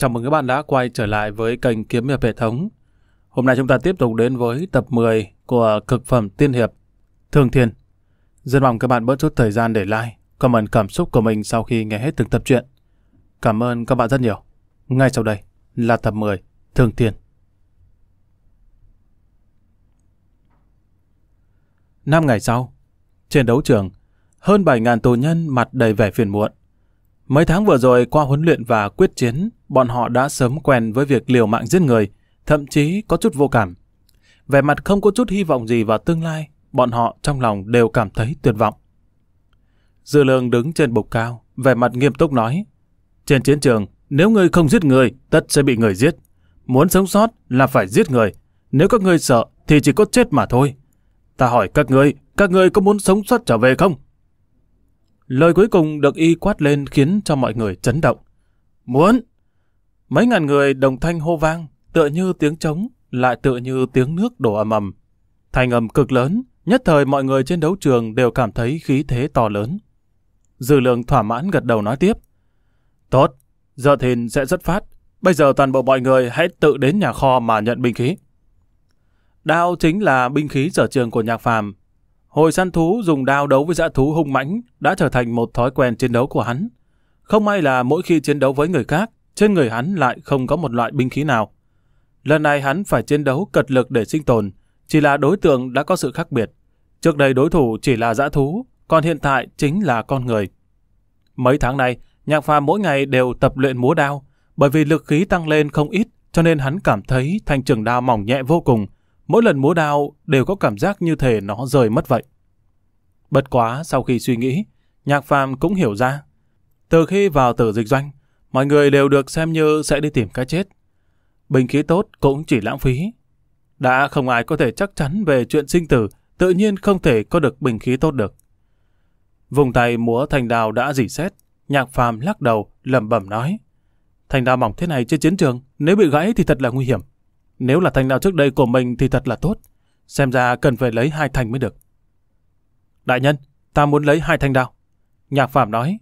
Chào mừng các bạn đã quay trở lại với kênh Kiếm Hiệp Hệ Thống. Hôm nay chúng ta tiếp tục đến với tập 10 của Cực Phẩm Tiên Hiệp, Thương Thiên. Rất mong các bạn bớt chút thời gian để like, comment cảm xúc của mình sau khi nghe hết từng tập truyện. Cảm ơn các bạn rất nhiều. Ngay sau đây là tập 10, Thương Thiên. Năm ngày sau, trên đấu trường, hơn 7.000 tù nhân mặt đầy vẻ phiền muộn. Mấy tháng vừa rồi qua huấn luyện và quyết chiến, bọn họ đã sớm quen với việc liều mạng giết người, thậm chí có chút vô cảm. Về mặt không có chút hy vọng gì vào tương lai, bọn họ trong lòng đều cảm thấy tuyệt vọng. Dư lương đứng trên bục cao, vẻ mặt nghiêm túc nói. Trên chiến trường, nếu người không giết người, tất sẽ bị người giết. Muốn sống sót là phải giết người. Nếu các người sợ thì chỉ có chết mà thôi. Ta hỏi các người, các người có muốn sống sót trở về không? Lời cuối cùng được y quát lên khiến cho mọi người chấn động. Muốn! Mấy ngàn người đồng thanh hô vang, tựa như tiếng trống, lại tựa như tiếng nước đổ ầm ầm. Thành ầm cực lớn, nhất thời mọi người trên đấu trường đều cảm thấy khí thế to lớn. Dư lượng thỏa mãn gật đầu nói tiếp. Tốt, giờ thìn sẽ rất phát. Bây giờ toàn bộ mọi người hãy tự đến nhà kho mà nhận binh khí. Đao chính là binh khí sở trường của nhạc phàm. Hồi săn thú dùng đao đấu với dã thú hung mãnh đã trở thành một thói quen chiến đấu của hắn. Không may là mỗi khi chiến đấu với người khác, trên người hắn lại không có một loại binh khí nào. Lần này hắn phải chiến đấu cật lực để sinh tồn, chỉ là đối tượng đã có sự khác biệt. Trước đây đối thủ chỉ là dã thú, còn hiện tại chính là con người. Mấy tháng nay, Nhạc Phàm mỗi ngày đều tập luyện múa đao, bởi vì lực khí tăng lên không ít, cho nên hắn cảm thấy thanh trường đao mỏng nhẹ vô cùng. Mỗi lần múa đao đều có cảm giác như thể nó rời mất vậy. Bất quá sau khi suy nghĩ, Nhạc Phàm cũng hiểu ra. Từ khi vào tử dịch doanh, mọi người đều được xem như sẽ đi tìm cái chết. Bình khí tốt cũng chỉ lãng phí. Đã không ai có thể chắc chắn về chuyện sinh tử, tự nhiên không thể có được bình khí tốt được. Vùng tay múa thành đào đã dỉ xét, nhạc phàm lắc đầu, lẩm bẩm nói. Thành đào mỏng thế này trên chiến trường, nếu bị gãy thì thật là nguy hiểm. Nếu là thành đào trước đây của mình thì thật là tốt. Xem ra cần phải lấy hai thành mới được. Đại nhân, ta muốn lấy hai thanh đao. Nhạc Phạm nói,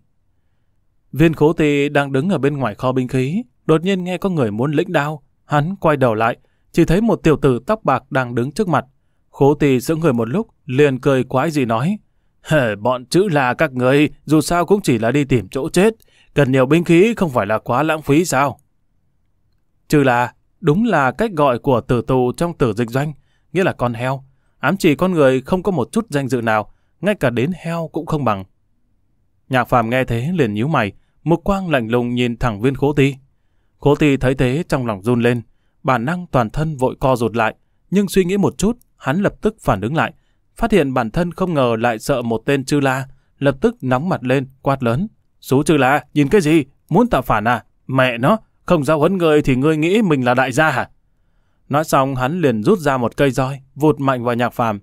Viên khố tì đang đứng ở bên ngoài kho binh khí, đột nhiên nghe có người muốn lĩnh đao. Hắn quay đầu lại, chỉ thấy một tiểu tử tóc bạc đang đứng trước mặt. Khố tì giữ người một lúc, liền cười quái gì nói. Hề, bọn chữ là các người, dù sao cũng chỉ là đi tìm chỗ chết. Cần nhiều binh khí không phải là quá lãng phí sao? Chữ là, đúng là cách gọi của tử tù trong tử dịch doanh, nghĩa là con heo. Ám chỉ con người không có một chút danh dự nào, ngay cả đến heo cũng không bằng. Nhạc phàm nghe thế liền nhíu mày, mục quang lạnh lùng nhìn thẳng viên khố ti. Khố ti thấy thế trong lòng run lên, bản năng toàn thân vội co rụt lại, nhưng suy nghĩ một chút, hắn lập tức phản ứng lại, phát hiện bản thân không ngờ lại sợ một tên chư la, lập tức nóng mặt lên, quát lớn. Số chư la, nhìn cái gì? Muốn tạo phản à? Mẹ nó, không giao huấn người thì ngươi nghĩ mình là đại gia hả? Nói xong hắn liền rút ra một cây roi, vụt mạnh vào nhạc phàm.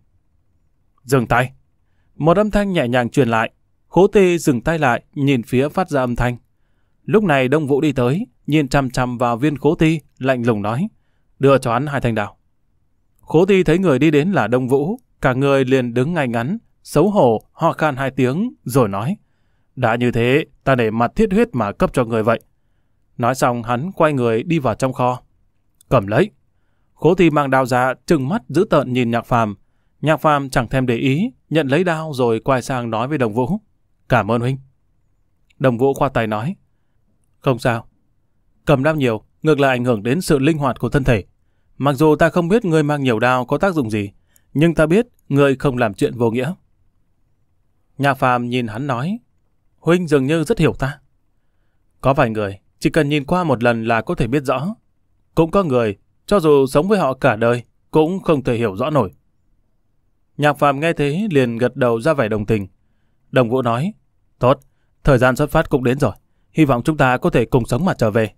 Dừng tay. Một âm thanh nhẹ nhàng truyền lại, Khố tê dừng tay lại, nhìn phía phát ra âm thanh. Lúc này Đông Vũ đi tới, nhìn chằm chằm vào viên khố ti, lạnh lùng nói. Đưa cho hắn hai thanh đào. Khố ti thấy người đi đến là Đông Vũ, cả người liền đứng ngay ngắn, xấu hổ, ho khan hai tiếng, rồi nói. Đã như thế, ta để mặt thiết huyết mà cấp cho người vậy. Nói xong hắn quay người đi vào trong kho. Cầm lấy. Khố ti mang đao ra, trừng mắt giữ tợn nhìn nhạc phàm. Nhạc phàm chẳng thèm để ý, nhận lấy đao rồi quay sang nói với Đông vũ. Cảm ơn huynh. Đồng vũ khoa tay nói. Không sao. Cầm đao nhiều, ngược lại ảnh hưởng đến sự linh hoạt của thân thể. Mặc dù ta không biết người mang nhiều đao có tác dụng gì, nhưng ta biết người không làm chuyện vô nghĩa. Nhà phàm nhìn hắn nói, Huynh dường như rất hiểu ta. Có vài người, chỉ cần nhìn qua một lần là có thể biết rõ. Cũng có người, cho dù sống với họ cả đời, cũng không thể hiểu rõ nổi. Nhạc phàm nghe thế liền gật đầu ra vẻ đồng tình. Đồng Vũ nói, tốt, thời gian xuất phát cũng đến rồi, hy vọng chúng ta có thể cùng sống mà trở về.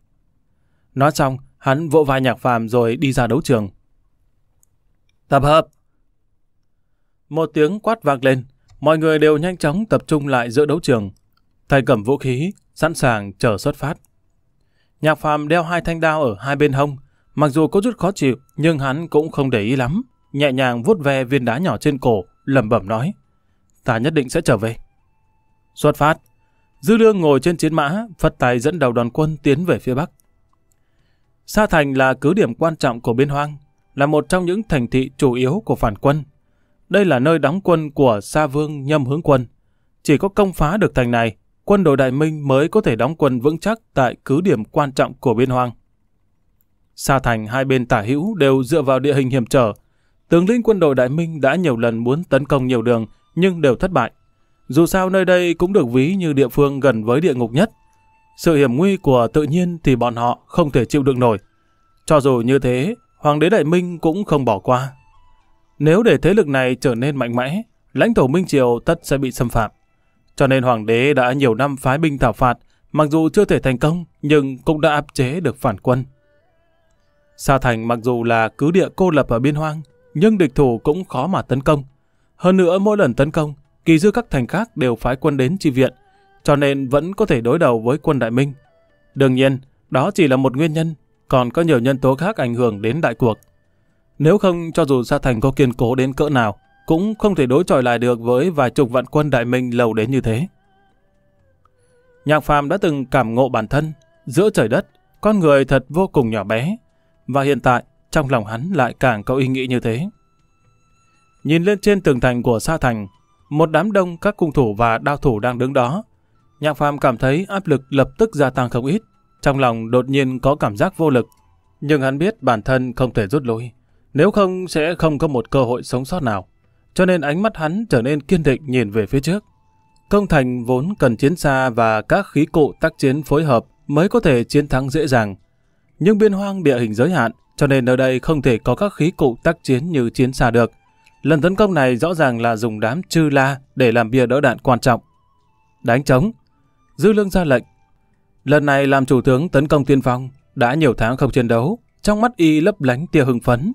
Nói xong, hắn vỗ vai nhạc phàm rồi đi ra đấu trường. Tập hợp! Một tiếng quát vang lên, mọi người đều nhanh chóng tập trung lại giữa đấu trường. Thầy cầm vũ khí, sẵn sàng chờ xuất phát. Nhạc phàm đeo hai thanh đao ở hai bên hông, mặc dù có chút khó chịu nhưng hắn cũng không để ý lắm, nhẹ nhàng vuốt ve viên đá nhỏ trên cổ, lẩm bẩm nói. Ta nhất định sẽ trở về. Xuất phát. Dư Lương ngồi trên chiến mã, Phật Tài dẫn đầu đoàn quân tiến về phía Bắc. Sa Thành là cứ điểm quan trọng của biên hoang, là một trong những thành thị chủ yếu của phản quân. Đây là nơi đóng quân của Sa Vương nhâm hướng quân. Chỉ có công phá được thành này, quân đội Đại Minh mới có thể đóng quân vững chắc tại cứ điểm quan trọng của biên hoang. Sa Thành hai bên tả hữu đều dựa vào địa hình hiểm trở. Tướng lĩnh quân đội Đại Minh đã nhiều lần muốn tấn công nhiều đường nhưng đều thất bại. Dù sao nơi đây cũng được ví như địa phương gần với địa ngục nhất. Sự hiểm nguy của tự nhiên thì bọn họ không thể chịu đựng nổi. Cho dù như thế, Hoàng đế Đại Minh cũng không bỏ qua. Nếu để thế lực này trở nên mạnh mẽ, lãnh thổ Minh Triều tất sẽ bị xâm phạm. Cho nên Hoàng đế đã nhiều năm phái binh thảo phạt, mặc dù chưa thể thành công nhưng cũng đã áp chế được phản quân. Sa Thành mặc dù là cứ địa cô lập ở biên hoang, nhưng địch thủ cũng khó mà tấn công. Hơn nữa mỗi lần tấn công Kỳ dư các thành khác đều phái quân đến chi viện, cho nên vẫn có thể đối đầu với quân Đại Minh. Đương nhiên, đó chỉ là một nguyên nhân, còn có nhiều nhân tố khác ảnh hưởng đến đại cuộc. Nếu không, cho dù Sa Thành có kiên cố đến cỡ nào, cũng không thể đối chọi lại được với vài chục vạn quân Đại Minh lầu đến như thế. Nhạc Phàm đã từng cảm ngộ bản thân, giữa trời đất, con người thật vô cùng nhỏ bé, và hiện tại trong lòng hắn lại càng có ý nghĩ như thế. Nhìn lên trên tường thành của Sa Thành, một đám đông các cung thủ và đao thủ đang đứng đó. Nhạc Phạm cảm thấy áp lực lập tức gia tăng không ít, trong lòng đột nhiên có cảm giác vô lực. Nhưng hắn biết bản thân không thể rút lui, nếu không sẽ không có một cơ hội sống sót nào. Cho nên ánh mắt hắn trở nên kiên định nhìn về phía trước. Công thành vốn cần chiến xa và các khí cụ tác chiến phối hợp mới có thể chiến thắng dễ dàng. Nhưng biên hoang địa hình giới hạn, cho nên ở đây không thể có các khí cụ tác chiến như chiến xa được. Lần tấn công này rõ ràng là dùng đám chư la để làm bia đỡ đạn quan trọng. Đánh trống. Dư lương ra lệnh. Lần này làm chủ tướng tấn công tiên phong, đã nhiều tháng không chiến đấu, trong mắt y lấp lánh tia hưng phấn.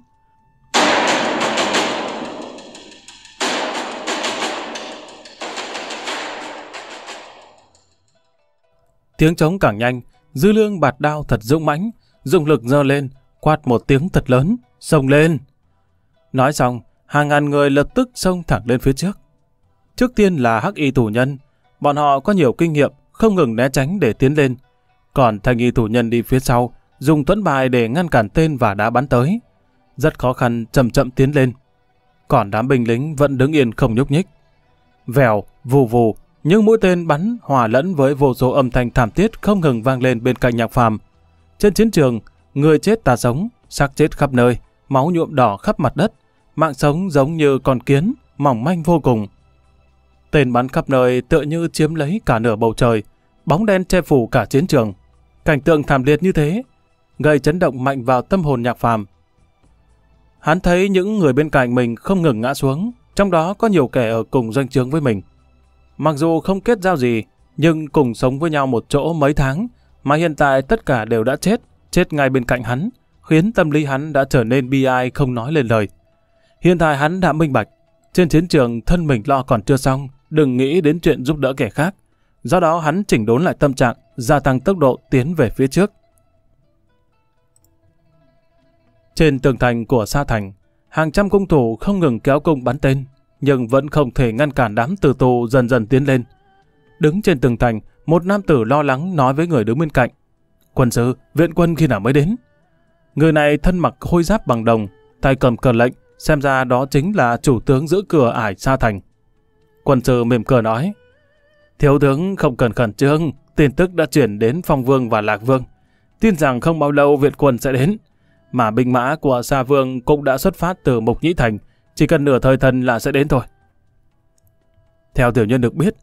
Tiếng trống càng nhanh, dư lương bạt đao thật dũng mãnh, dùng lực giơ lên, quát một tiếng thật lớn, sông lên. Nói xong, hàng ngàn người lập tức xông thẳng lên phía trước. Trước tiên là hắc y tù nhân, bọn họ có nhiều kinh nghiệm, không ngừng né tránh để tiến lên. Còn thanh y tù nhân đi phía sau, dùng tuấn bài để ngăn cản tên và đá bắn tới. Rất khó khăn chậm chậm tiến lên. Còn đám binh lính vẫn đứng yên không nhúc nhích. Vèo, vù vù, những mũi tên bắn hòa lẫn với vô số âm thanh thảm thiết không ngừng vang lên bên cạnh nhạc phàm. Trên chiến trường, người chết ta sống, xác chết khắp nơi, máu nhuộm đỏ khắp mặt đất, Mạng sống giống như con kiến, mỏng manh vô cùng. Tên bắn khắp nơi tựa như chiếm lấy cả nửa bầu trời, bóng đen che phủ cả chiến trường. Cảnh tượng thảm liệt như thế, gây chấn động mạnh vào tâm hồn nhạc phàm. Hắn thấy những người bên cạnh mình không ngừng ngã xuống, trong đó có nhiều kẻ ở cùng doanh trướng với mình. Mặc dù không kết giao gì, nhưng cùng sống với nhau một chỗ mấy tháng, mà hiện tại tất cả đều đã chết, chết ngay bên cạnh hắn, khiến tâm lý hắn đã trở nên bi ai không nói lên lời. Hiện tại hắn đã minh bạch, trên chiến trường thân mình lo còn chưa xong, đừng nghĩ đến chuyện giúp đỡ kẻ khác. Do đó hắn chỉnh đốn lại tâm trạng, gia tăng tốc độ tiến về phía trước. Trên tường thành của Sa Thành, hàng trăm cung thủ không ngừng kéo cung bắn tên, nhưng vẫn không thể ngăn cản đám tử tù dần dần tiến lên. Đứng trên tường thành, một nam tử lo lắng nói với người đứng bên cạnh. Quân sư, viện quân khi nào mới đến? Người này thân mặc khôi giáp bằng đồng, tay cầm cờ lệnh, Xem ra đó chính là chủ tướng giữ cửa ải Sa Thành. Quân sư mềm cờ nói, Thiếu tướng không cần khẩn trương, tin tức đã chuyển đến Phong Vương và Lạc Vương. Tin rằng không bao lâu Việt quân sẽ đến. Mà binh mã của Sa Vương cũng đã xuất phát từ Mục Nhĩ Thành, chỉ cần nửa thời thần là sẽ đến thôi. Theo tiểu nhân được biết,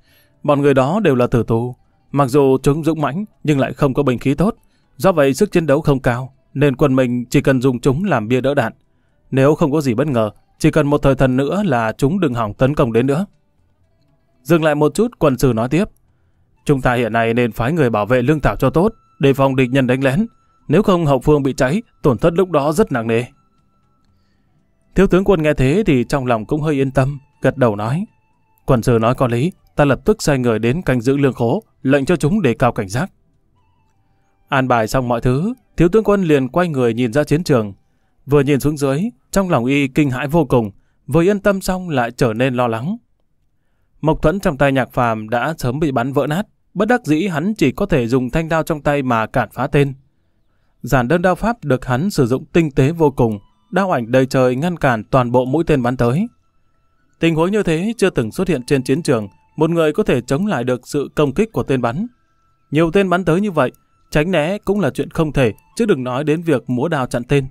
bọn người đó đều là tử tù. Mặc dù chúng dũng mãnh nhưng lại không có bình khí tốt, do vậy sức chiến đấu không cao, nên quân mình chỉ cần dùng chúng làm bia đỡ đạn. Nếu không có gì bất ngờ, chỉ cần một thời thần nữa là chúng đừng hỏng tấn công đến nữa. Dừng lại một chút, quần sư nói tiếp. Chúng ta hiện nay nên phái người bảo vệ lương thảo cho tốt, đề phòng địch nhân đánh lén. Nếu không hậu phương bị cháy, tổn thất lúc đó rất nặng nề. Thiếu tướng quân nghe thế thì trong lòng cũng hơi yên tâm, gật đầu nói. Quần sư nói có lý, ta lập tức sai người đến canh giữ lương khố, lệnh cho chúng đề cao cảnh giác. An bài xong mọi thứ, thiếu tướng quân liền quay người nhìn ra chiến trường. Vừa nhìn xuống dưới, trong lòng y kinh hãi vô cùng, vừa yên tâm xong lại trở nên lo lắng. Mộc thuẫn trong tay nhạc phàm đã sớm bị bắn vỡ nát, bất đắc dĩ hắn chỉ có thể dùng thanh đao trong tay mà cản phá tên. Giản đơn đao pháp được hắn sử dụng tinh tế vô cùng, đao ảnh đầy trời ngăn cản toàn bộ mũi tên bắn tới. Tình huống như thế chưa từng xuất hiện trên chiến trường, một người có thể chống lại được sự công kích của tên bắn. Nhiều tên bắn tới như vậy, tránh né cũng là chuyện không thể, chứ đừng nói đến việc múa đao chặn tên.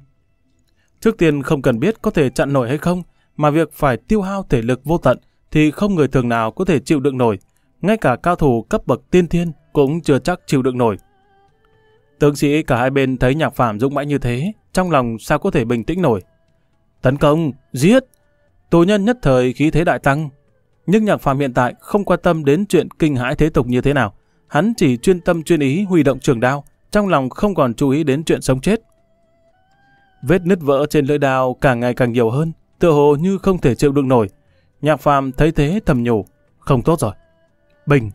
Trước tiên không cần biết có thể chặn nổi hay không, mà việc phải tiêu hao thể lực vô tận thì không người thường nào có thể chịu đựng nổi. Ngay cả cao thủ cấp bậc tiên thiên cũng chưa chắc chịu đựng nổi. Tướng sĩ cả hai bên thấy nhạc phạm dũng mãnh như thế, trong lòng sao có thể bình tĩnh nổi. Tấn công, giết! Tù nhân nhất thời khí thế đại tăng. Nhưng nhạc phạm hiện tại không quan tâm đến chuyện kinh hãi thế tục như thế nào. Hắn chỉ chuyên tâm chuyên ý huy động trường đao, trong lòng không còn chú ý đến chuyện sống chết. Vết nứt vỡ trên lưỡi đao càng ngày càng nhiều hơn, tựa hồ như không thể chịu đựng nổi. Nhạc phàm thấy thế thầm nhủ, không tốt rồi. Bình.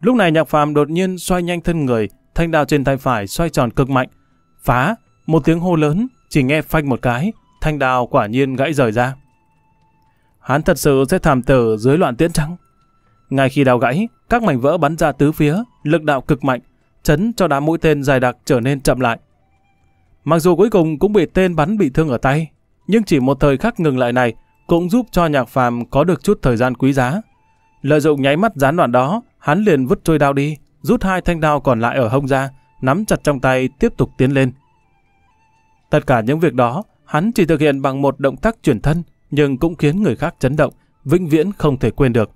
Lúc này nhạc phàm đột nhiên xoay nhanh thân người, thanh đao trên tay phải xoay tròn cực mạnh. Phá, một tiếng hô lớn, chỉ nghe phanh một cái, thanh đao quả nhiên gãy rời ra. Hắn thật sự sẽ thảm tử dưới loạn tiễn trắng. Ngay khi đào gãy, các mảnh vỡ bắn ra tứ phía, lực đạo cực mạnh, chấn cho đám mũi tên dài đặc trở nên chậm lại. Mặc dù cuối cùng cũng bị tên bắn bị thương ở tay, nhưng chỉ một thời khắc ngừng lại này cũng giúp cho nhạc phàm có được chút thời gian quý giá. Lợi dụng nháy mắt gián đoạn đó, hắn liền vứt trôi đao đi, rút hai thanh đao còn lại ở hông ra, nắm chặt trong tay tiếp tục tiến lên. Tất cả những việc đó, hắn chỉ thực hiện bằng một động tác chuyển thân, nhưng cũng khiến người khác chấn động, vĩnh viễn không thể quên được.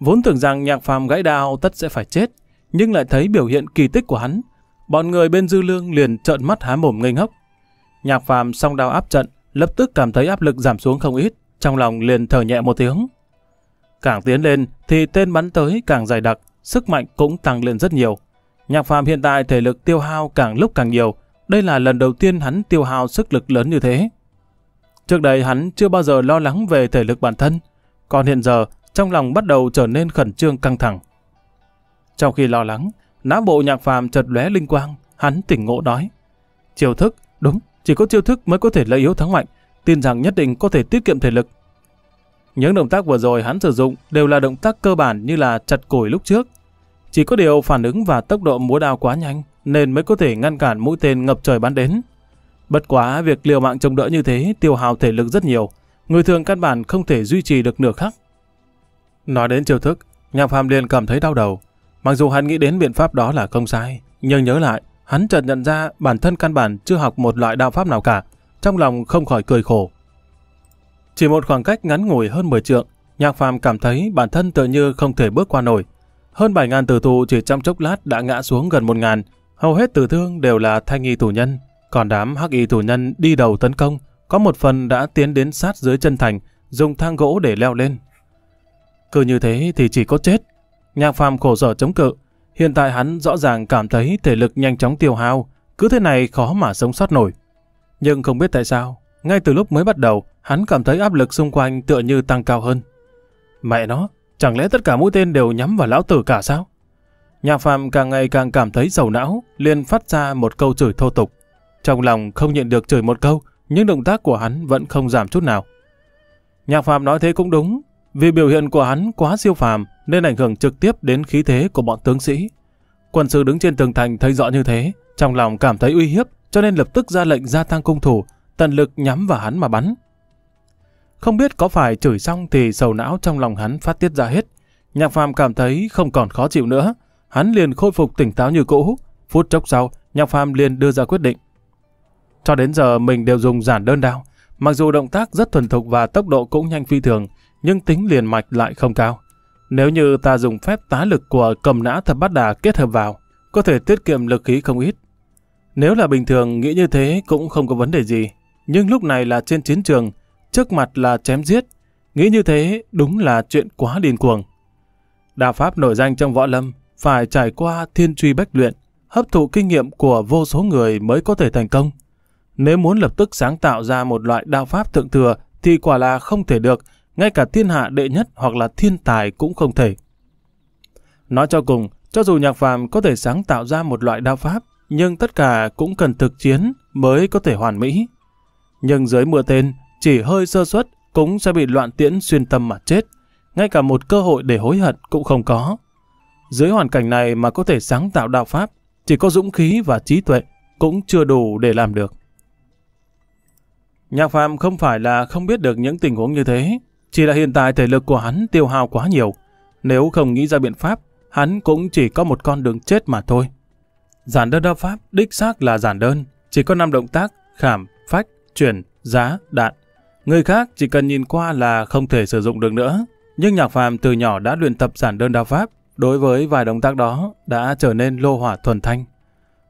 Vốn tưởng rằng nhạc phàm gãy đao tất sẽ phải chết, nhưng lại thấy biểu hiện kỳ tích của hắn, Bọn người bên dư lương liền trợn mắt há mồm ngây ngốc. Nhạc phàm song đao áp trận, lập tức cảm thấy áp lực giảm xuống không ít, trong lòng liền thở nhẹ một tiếng. Càng tiến lên thì tên bắn tới càng dày đặc, sức mạnh cũng tăng lên rất nhiều. Nhạc phàm hiện tại thể lực tiêu hao càng lúc càng nhiều, đây là lần đầu tiên hắn tiêu hao sức lực lớn như thế. Trước đây hắn chưa bao giờ lo lắng về thể lực bản thân, còn hiện giờ trong lòng bắt đầu trở nên khẩn trương căng thẳng. Trong khi lo lắng, Não bộ nhạc phàm chợt lóe linh quang, hắn tỉnh ngộ nói. Chiêu thức, đúng, chỉ có chiêu thức mới có thể lợi yếu thắng mạnh, tin rằng nhất định có thể tiết kiệm thể lực. Những động tác vừa rồi hắn sử dụng đều là động tác cơ bản như là chặt củi lúc trước. Chỉ có điều phản ứng và tốc độ múa đao quá nhanh nên mới có thể ngăn cản mũi tên ngập trời bắn đến. Bất quá việc liều mạng chống đỡ như thế tiêu hao thể lực rất nhiều, người thường căn bản không thể duy trì được nửa khắc. Nói đến chiêu thức, nhạc phàm liền cảm thấy đau đầu, Mặc dù hắn nghĩ đến biện pháp đó là không sai, nhưng nhớ lại, hắn chợt nhận ra bản thân căn bản chưa học một loại đạo pháp nào cả, trong lòng không khỏi cười khổ. Chỉ một khoảng cách ngắn ngủi hơn 10 trượng, Nhạc Phàm cảm thấy bản thân tự như không thể bước qua nổi. Hơn 7 ngàn tử tù chỉ trong chốc lát đã ngã xuống gần 1 ngàn, hầu hết tử thương đều là thanh y tù nhân, còn đám hắc y tù nhân đi đầu tấn công, có một phần đã tiến đến sát dưới chân thành, dùng thang gỗ để leo lên. Cứ như thế thì chỉ có chết, Nhạc Phạm khổ sở chống cự, hiện tại hắn rõ ràng cảm thấy thể lực nhanh chóng tiêu hao, cứ thế này khó mà sống sót nổi. Nhưng không biết tại sao, ngay từ lúc mới bắt đầu, hắn cảm thấy áp lực xung quanh tựa như tăng cao hơn. Mẹ nó, chẳng lẽ tất cả mũi tên đều nhắm vào lão tử cả sao? Nhạc Phạm càng ngày càng cảm thấy sầu não, liền phát ra một câu chửi thô tục. Trong lòng không nhận được chửi một câu, nhưng động tác của hắn vẫn không giảm chút nào. Nhạc Phạm nói thế cũng đúng, vì biểu hiện của hắn quá siêu phàm nên ảnh hưởng trực tiếp đến khí thế của bọn tướng sĩ. Quân sư đứng trên tường thành thấy rõ như thế, trong lòng cảm thấy uy hiếp cho nên lập tức ra lệnh gia tăng cung thủ, tận lực nhắm vào hắn mà bắn. Không biết có phải chửi xong thì sầu não trong lòng hắn phát tiết ra hết. Nhạc phàm cảm thấy không còn khó chịu nữa. Hắn liền khôi phục tỉnh táo như cũ. Phút chốc sau, nhạc phàm liền đưa ra quyết định. Cho đến giờ mình đều dùng giản đơn đao. Mặc dù động tác rất thuần thục và tốc độ cũng nhanh phi thường, nhưng tính liền mạch lại không cao. Nếu như ta dùng phép tá lực của cầm nã thập bát đà kết hợp vào, có thể tiết kiệm lực khí không ít. Nếu là bình thường nghĩ như thế cũng không có vấn đề gì, nhưng lúc này là trên chiến trường, trước mặt là chém giết, nghĩ như thế đúng là chuyện quá điên cuồng. Đà Pháp nổi danh trong võ lâm, phải trải qua thiên truy bách luyện, hấp thụ kinh nghiệm của vô số người mới có thể thành công. Nếu muốn lập tức sáng tạo ra một loại đao pháp thượng thừa thì quả là không thể được ngay cả thiên hạ đệ nhất hoặc là thiên tài cũng không thể. Nói cho cùng, cho dù nhạc phàm có thể sáng tạo ra một loại đao pháp, nhưng tất cả cũng cần thực chiến mới có thể hoàn mỹ. Nhưng dưới mưa tên, chỉ hơi sơ suất cũng sẽ bị loạn tiễn xuyên tâm mà chết, ngay cả một cơ hội để hối hận cũng không có. Dưới hoàn cảnh này mà có thể sáng tạo đạo pháp, chỉ có dũng khí và trí tuệ cũng chưa đủ để làm được. Nhạc phàm không phải là không biết được những tình huống như thế, chỉ là hiện tại thể lực của hắn tiêu hao quá nhiều. Nếu không nghĩ ra biện pháp, hắn cũng chỉ có một con đường chết mà thôi. Giản đơn đao pháp đích xác là giản đơn, chỉ có 5 động tác, khảm, phách, chuyển, giá, đạn. Người khác chỉ cần nhìn qua là không thể sử dụng được nữa. Nhưng Nhạc Phàm từ nhỏ đã luyện tập giản đơn đao pháp, đối với vài động tác đó đã trở nên lô hỏa thuần thanh.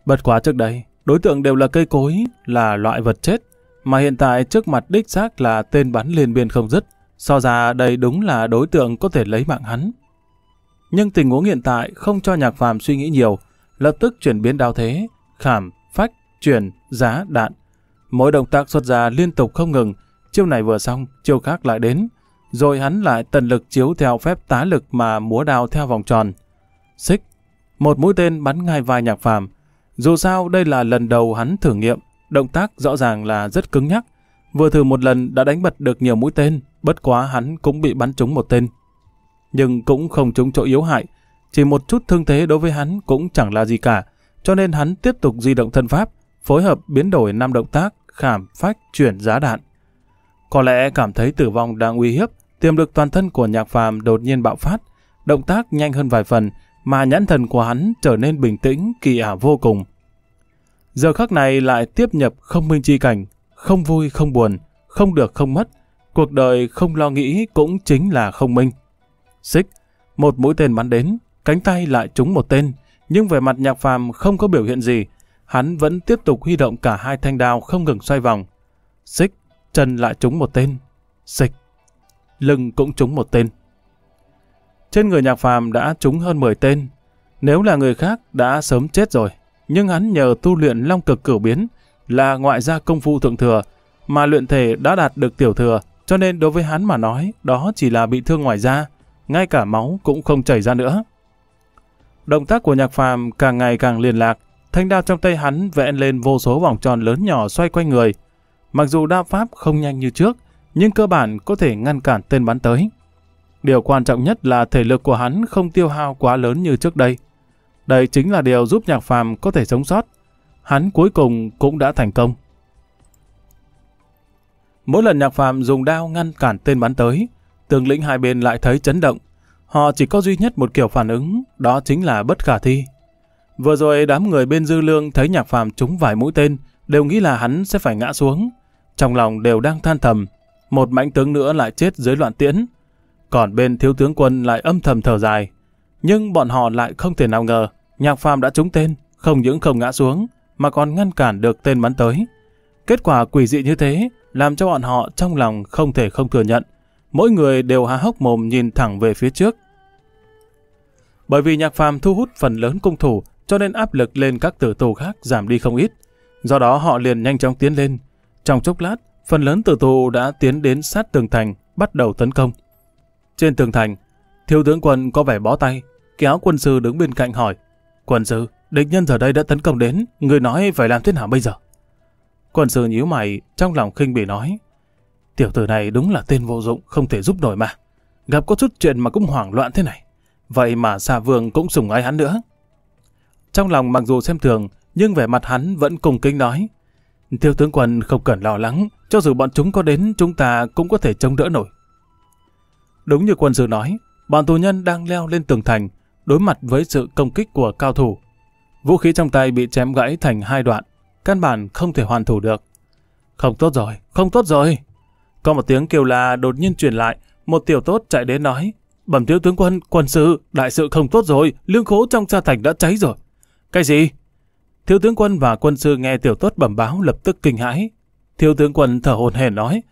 Bất quá trước đây, đối tượng đều là cây cối, là loại vật chết, mà hiện tại trước mặt đích xác là tên bắn liền biên không dứt. So ra đây đúng là đối tượng có thể lấy mạng hắn. Nhưng tình huống hiện tại không cho nhạc phàm suy nghĩ nhiều, lập tức chuyển biến đao thế, khảm, phách, chuyển, giá, đạn. Mỗi động tác xuất ra liên tục không ngừng, chiêu này vừa xong, chiêu khác lại đến, rồi hắn lại tần lực chiếu theo phép tá lực mà múa đao theo vòng tròn. Xích, một mũi tên bắn ngay vai nhạc phàm. Dù sao đây là lần đầu hắn thử nghiệm, động tác rõ ràng là rất cứng nhắc, vừa thử một lần đã đánh bật được nhiều mũi tên, bất quá hắn cũng bị bắn trúng một tên. Nhưng cũng không trúng chỗ yếu hại, chỉ một chút thương thế đối với hắn cũng chẳng là gì cả, cho nên hắn tiếp tục di động thân pháp, phối hợp biến đổi năm động tác, khảm, phách, chuyển giá đạn. Có lẽ cảm thấy tử vong đang uy hiếp, tiềm lực toàn thân của nhạc phàm đột nhiên bạo phát, động tác nhanh hơn vài phần, mà nhãn thần của hắn trở nên bình tĩnh, kỳ ảo vô cùng. Giờ khắc này lại tiếp nhập không minh chi cảnh, không vui không buồn, không được không mất, Cuộc đời không lo nghĩ cũng chính là không minh. Xích, một mũi tên bắn đến, cánh tay lại trúng một tên, nhưng về mặt nhạc phàm không có biểu hiện gì. Hắn vẫn tiếp tục huy động cả hai thanh đao không ngừng xoay vòng. Xích, chân lại trúng một tên. Xịch, lưng cũng trúng một tên. Trên người nhạc phàm đã trúng hơn 10 tên. Nếu là người khác đã sớm chết rồi, nhưng hắn nhờ tu luyện long cực cửu biến là ngoại gia công phu thượng thừa, mà luyện thể đã đạt được tiểu thừa, cho nên đối với hắn mà nói, đó chỉ là bị thương ngoài da, ngay cả máu cũng không chảy ra nữa. Động tác của nhạc phàm càng ngày càng liên lạc, thanh đao trong tay hắn vẽn lên vô số vòng tròn lớn nhỏ xoay quanh người. Mặc dù đao pháp không nhanh như trước, nhưng cơ bản có thể ngăn cản tên bắn tới. Điều quan trọng nhất là thể lực của hắn không tiêu hao quá lớn như trước đây. Đây chính là điều giúp nhạc phàm có thể sống sót. Hắn cuối cùng cũng đã thành công. Mỗi lần nhạc phạm dùng đao ngăn cản tên bắn tới, tướng lĩnh hai bên lại thấy chấn động. Họ chỉ có duy nhất một kiểu phản ứng, đó chính là bất khả thi. Vừa rồi đám người bên dư lương thấy nhạc phạm trúng vài mũi tên, đều nghĩ là hắn sẽ phải ngã xuống. Trong lòng đều đang than thầm, một mãnh tướng nữa lại chết dưới loạn tiễn. Còn bên thiếu tướng quân lại âm thầm thở dài. Nhưng bọn họ lại không thể nào ngờ, nhạc phàm đã trúng tên, không những không ngã xuống, mà còn ngăn cản được tên bắn tới. Kết quả quỷ dị như thế, làm cho bọn họ trong lòng không thể không thừa nhận. Mỗi người đều há hốc mồm nhìn thẳng về phía trước. Bởi vì nhạc phàm thu hút phần lớn cung thủ, cho nên áp lực lên các tử tù khác giảm đi không ít. Do đó họ liền nhanh chóng tiến lên. Trong chốc lát, phần lớn tử tù đã tiến đến sát tường thành, bắt đầu tấn công. Trên tường thành, thiếu tướng quân có vẻ bó tay, kéo quân sư đứng bên cạnh hỏi. Quân sư, địch nhân giờ đây đã tấn công đến, người nói phải làm thế nào bây giờ? Quân sư nhíu mày, trong lòng khinh bỉ nói. Tiểu tử này đúng là tên vô dụng, không thể giúp nổi mà. Gặp có chút chuyện mà cũng hoảng loạn thế này. Vậy mà xà vương cũng sùng ái hắn nữa. Trong lòng mặc dù xem thường, nhưng vẻ mặt hắn vẫn cùng kính nói. Thiếu tướng quân không cần lo lắng, cho dù bọn chúng có đến, chúng ta cũng có thể chống đỡ nổi. Đúng như quân sư nói, bọn tù nhân đang leo lên tường thành, đối mặt với sự công kích của cao thủ. Vũ khí trong tay bị chém gãy thành hai đoạn, căn bản không thể hoàn thủ được. Không tốt rồi, không tốt rồi. Có một tiếng kêu la đột nhiên truyền lại, một tiểu tốt chạy đến nói, bẩm thiếu tướng quân, quân sự, đại sự không tốt rồi, lương khố trong xa thành đã cháy rồi. Cái gì? Thiếu tướng quân và quân sư nghe tiểu tốt bẩm báo lập tức kinh hãi. Thiếu tướng quân thở hồn hển nói,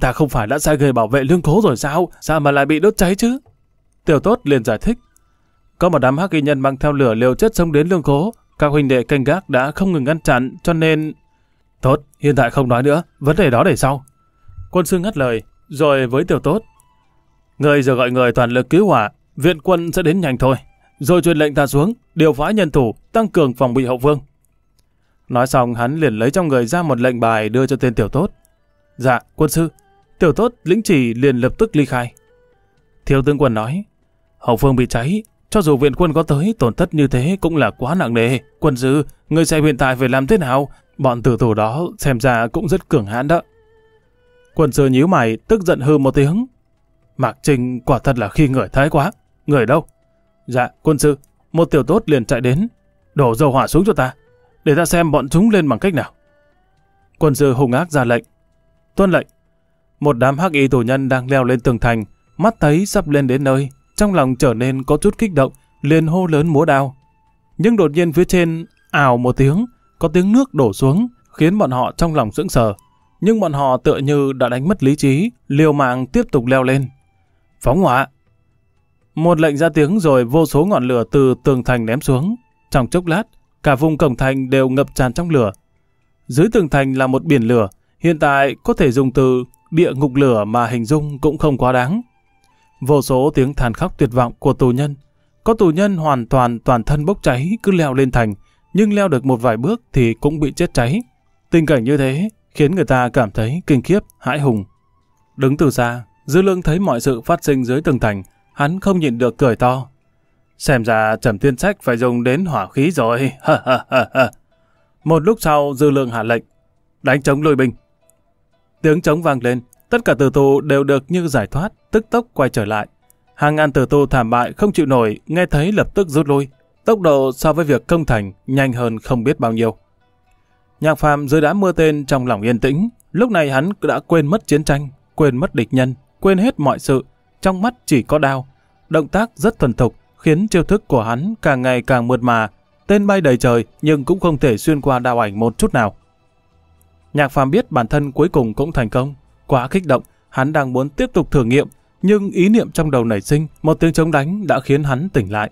ta không phải đã sai người bảo vệ lương khố rồi sao, sao mà lại bị đốt cháy chứ? Tiểu tốt liền giải thích, có một đám hắc y nhân mang theo lửa liều chết xông đến lương khố, các huynh đệ canh gác đã không ngừng ngăn chặn cho nên... Tốt, hiện tại không nói nữa, vấn đề đó để sau. Quân sư ngắt lời, rồi với tiểu tốt. Người giờ gọi người toàn lực cứu hỏa, viện quân sẽ đến nhanh thôi. Rồi truyền lệnh ta xuống, điều phái nhân thủ, tăng cường phòng bị hậu vương Nói xong hắn liền lấy trong người ra một lệnh bài đưa cho tên tiểu tốt. Dạ, quân sư. Tiểu tốt lĩnh chỉ liền lập tức ly khai. Thiếu tướng quân nói, hậu phương bị cháy, cho dù viện quân có tới, tổn thất như thế cũng là quá nặng nề. Quân dư, người xem hiện tại phải làm thế nào? Bọn tử thủ đó xem ra cũng rất cường hãn đó. Quân sư nhíu mày, tức giận hư một tiếng. Mạc Trinh quả thật là khi người thái quá. Người đâu? Dạ, quân sư. Một tiểu tốt liền chạy đến. Đổ dầu hỏa xuống cho ta. Để ta xem bọn chúng lên bằng cách nào. Quân sư hùng ác ra lệnh. Tuân lệnh. Một đám hắc y tù nhân đang leo lên tường thành. Mắt thấy sắp lên đến nơi trong lòng trở nên có chút kích động, liền hô lớn múa đao. Nhưng đột nhiên phía trên, ào một tiếng, có tiếng nước đổ xuống, khiến bọn họ trong lòng sững sờ. Nhưng bọn họ tựa như đã đánh mất lý trí, liều mạng tiếp tục leo lên. Phóng hỏa! Một lệnh ra tiếng rồi vô số ngọn lửa từ tường thành ném xuống. Trong chốc lát, cả vùng cổng thành đều ngập tràn trong lửa. Dưới tường thành là một biển lửa, hiện tại có thể dùng từ địa ngục lửa mà hình dung cũng không quá đáng. Vô số tiếng than khóc tuyệt vọng của tù nhân. Có tù nhân hoàn toàn toàn thân bốc cháy cứ leo lên thành, nhưng leo được một vài bước thì cũng bị chết cháy. Tình cảnh như thế khiến người ta cảm thấy kinh khiếp, hãi hùng. Đứng từ xa, Dư Lương thấy mọi sự phát sinh dưới tường thành, hắn không nhịn được cười to. Xem ra Trầm Tiên Sách phải dùng đến hỏa khí rồi. một lúc sau Dư Lương hạ lệnh, đánh chống lôi binh. Tiếng chống vang lên, Tất cả tử tù đều được như giải thoát, tức tốc quay trở lại. Hàng ngàn tử tù thảm bại không chịu nổi, nghe thấy lập tức rút lui. Tốc độ so với việc công thành nhanh hơn không biết bao nhiêu. Nhạc phàm dưới đã mưa tên trong lòng yên tĩnh. Lúc này hắn đã quên mất chiến tranh, quên mất địch nhân, quên hết mọi sự. Trong mắt chỉ có đao. Động tác rất thuần thục, khiến chiêu thức của hắn càng ngày càng mượt mà. Tên bay đầy trời nhưng cũng không thể xuyên qua đao ảnh một chút nào. Nhạc phàm biết bản thân cuối cùng cũng thành công, Quá kích động, hắn đang muốn tiếp tục thử nghiệm, nhưng ý niệm trong đầu nảy sinh, một tiếng chống đánh đã khiến hắn tỉnh lại.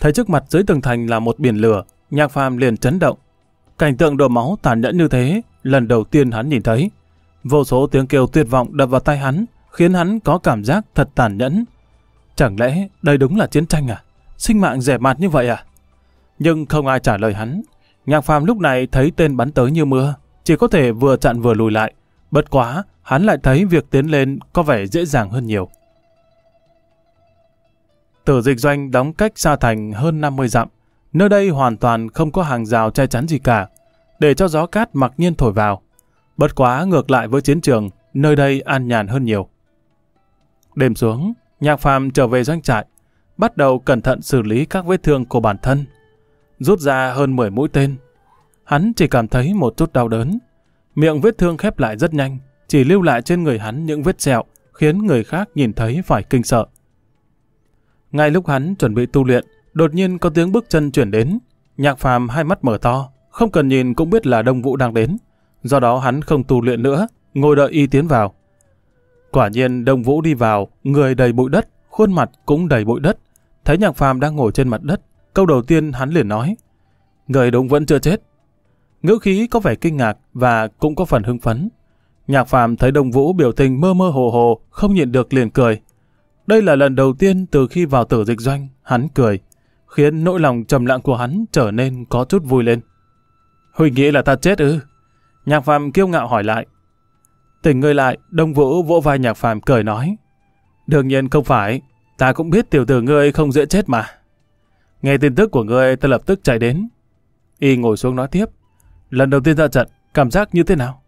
Thấy trước mặt dưới tường thành là một biển lửa, Nhạc Phàm liền chấn động. Cảnh tượng đổ máu tàn nhẫn như thế, lần đầu tiên hắn nhìn thấy. Vô số tiếng kêu tuyệt vọng đập vào tay hắn, khiến hắn có cảm giác thật tàn nhẫn. Chẳng lẽ đây đúng là chiến tranh à? Sinh mạng rẻ mạt như vậy à? Nhưng không ai trả lời hắn. Nhạc Phàm lúc này thấy tên bắn tới như mưa, chỉ có thể vừa chặn vừa lùi lại, Bất quá, hắn lại thấy việc tiến lên có vẻ dễ dàng hơn nhiều. Tử dịch doanh đóng cách xa thành hơn 50 dặm, nơi đây hoàn toàn không có hàng rào che chắn gì cả, để cho gió cát mặc nhiên thổi vào. Bất quá ngược lại với chiến trường, nơi đây an nhàn hơn nhiều. Đêm xuống, Nhạc Phàm trở về doanh trại, bắt đầu cẩn thận xử lý các vết thương của bản thân. Rút ra hơn 10 mũi tên, hắn chỉ cảm thấy một chút đau đớn, Miệng vết thương khép lại rất nhanh, chỉ lưu lại trên người hắn những vết sẹo, khiến người khác nhìn thấy phải kinh sợ. Ngay lúc hắn chuẩn bị tu luyện, đột nhiên có tiếng bước chân chuyển đến. Nhạc phàm hai mắt mở to, không cần nhìn cũng biết là đông vũ đang đến. Do đó hắn không tu luyện nữa, ngồi đợi y tiến vào. Quả nhiên đông vũ đi vào, người đầy bụi đất, khuôn mặt cũng đầy bụi đất. Thấy nhạc phàm đang ngồi trên mặt đất, câu đầu tiên hắn liền nói. Người đúng vẫn chưa chết, ngữ khí có vẻ kinh ngạc và cũng có phần hưng phấn. Nhạc phàm thấy Đồng Vũ biểu tình mơ mơ hồ hồ, không nhịn được liền cười. Đây là lần đầu tiên từ khi vào tử dịch doanh, hắn cười, khiến nỗi lòng trầm lặng của hắn trở nên có chút vui lên. huy nghĩ là ta chết ư? Nhạc phàm kiêu ngạo hỏi lại. Tỉnh người lại, Đông Vũ vỗ vai Nhạc phàm cười nói. Đương nhiên không phải, ta cũng biết tiểu tử ngươi không dễ chết mà. Nghe tin tức của ngươi ta lập tức chạy đến. Y ngồi xuống nói tiếp lần đầu tiên ra trận, cảm giác như thế nào?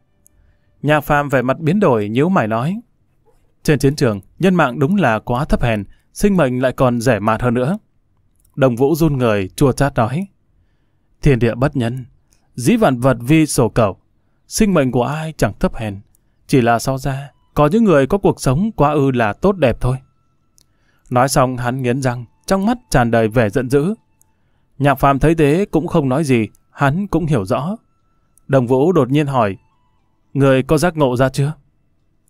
Nhạc phàm vẻ mặt biến đổi nhíu mày nói. Trên chiến trường, nhân mạng đúng là quá thấp hèn, sinh mệnh lại còn rẻ mạt hơn nữa. Đồng vũ run người, chua chát nói. Thiên địa bất nhân, dĩ vạn vật vi sổ cầu. Sinh mệnh của ai chẳng thấp hèn, chỉ là sau ra, có những người có cuộc sống quá ư là tốt đẹp thôi. Nói xong hắn nghiến răng, trong mắt tràn đầy vẻ giận dữ. Nhạc phàm thấy thế cũng không nói gì, hắn cũng hiểu rõ, Đồng Vũ đột nhiên hỏi, Người có giác ngộ ra chưa?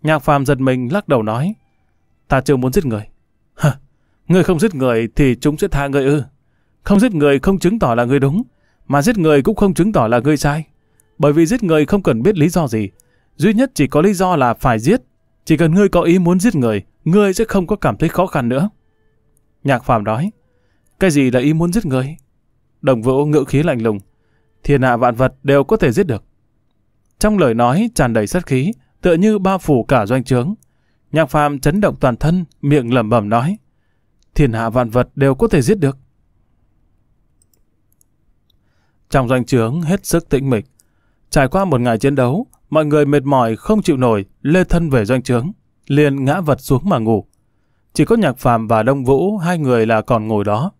Nhạc phàm giật mình lắc đầu nói, Ta chưa muốn giết người. Hả? Người không giết người thì chúng sẽ tha người ư. Không giết người không chứng tỏ là người đúng, mà giết người cũng không chứng tỏ là người sai. Bởi vì giết người không cần biết lý do gì, duy nhất chỉ có lý do là phải giết. Chỉ cần ngươi có ý muốn giết người, ngươi sẽ không có cảm thấy khó khăn nữa. Nhạc phàm nói, cái gì là ý muốn giết người? Đồng vũ ngữ khí lạnh lùng thiên hạ vạn vật đều có thể giết được. Trong lời nói tràn đầy sát khí, tựa như bao phủ cả doanh trướng. Nhạc phàm chấn động toàn thân, miệng lẩm bẩm nói. Thiên hạ vạn vật đều có thể giết được. Trong doanh trướng hết sức tĩnh mịch. Trải qua một ngày chiến đấu, mọi người mệt mỏi không chịu nổi, lê thân về doanh trướng, liền ngã vật xuống mà ngủ. Chỉ có Nhạc Phàm và Đông Vũ, hai người là còn ngồi đó.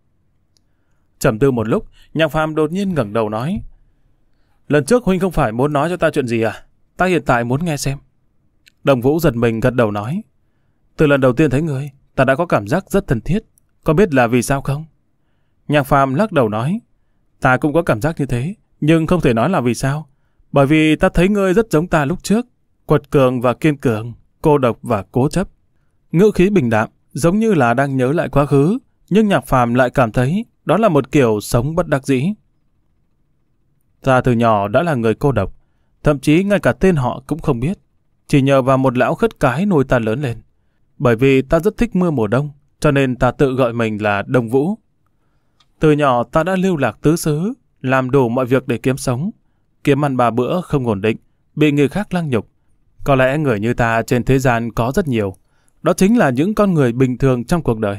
Trầm tư một lúc, Nhạc Phàm đột nhiên ngẩng đầu nói, Lần trước Huynh không phải muốn nói cho ta chuyện gì à? Ta hiện tại muốn nghe xem. Đồng Vũ giật mình gật đầu nói. Từ lần đầu tiên thấy người, ta đã có cảm giác rất thân thiết. Có biết là vì sao không? Nhạc Phàm lắc đầu nói. Ta cũng có cảm giác như thế, nhưng không thể nói là vì sao. Bởi vì ta thấy ngươi rất giống ta lúc trước. Quật cường và kiên cường, cô độc và cố chấp. Ngữ khí bình đạm, giống như là đang nhớ lại quá khứ. Nhưng Nhạc Phàm lại cảm thấy đó là một kiểu sống bất đắc dĩ ta từ nhỏ đã là người cô độc, thậm chí ngay cả tên họ cũng không biết. Chỉ nhờ vào một lão khất cái nuôi ta lớn lên. Bởi vì ta rất thích mưa mùa đông, cho nên ta tự gọi mình là Đông Vũ. Từ nhỏ ta đã lưu lạc tứ xứ, làm đủ mọi việc để kiếm sống. Kiếm ăn bà bữa không ổn định, bị người khác lăng nhục. Có lẽ người như ta trên thế gian có rất nhiều. Đó chính là những con người bình thường trong cuộc đời.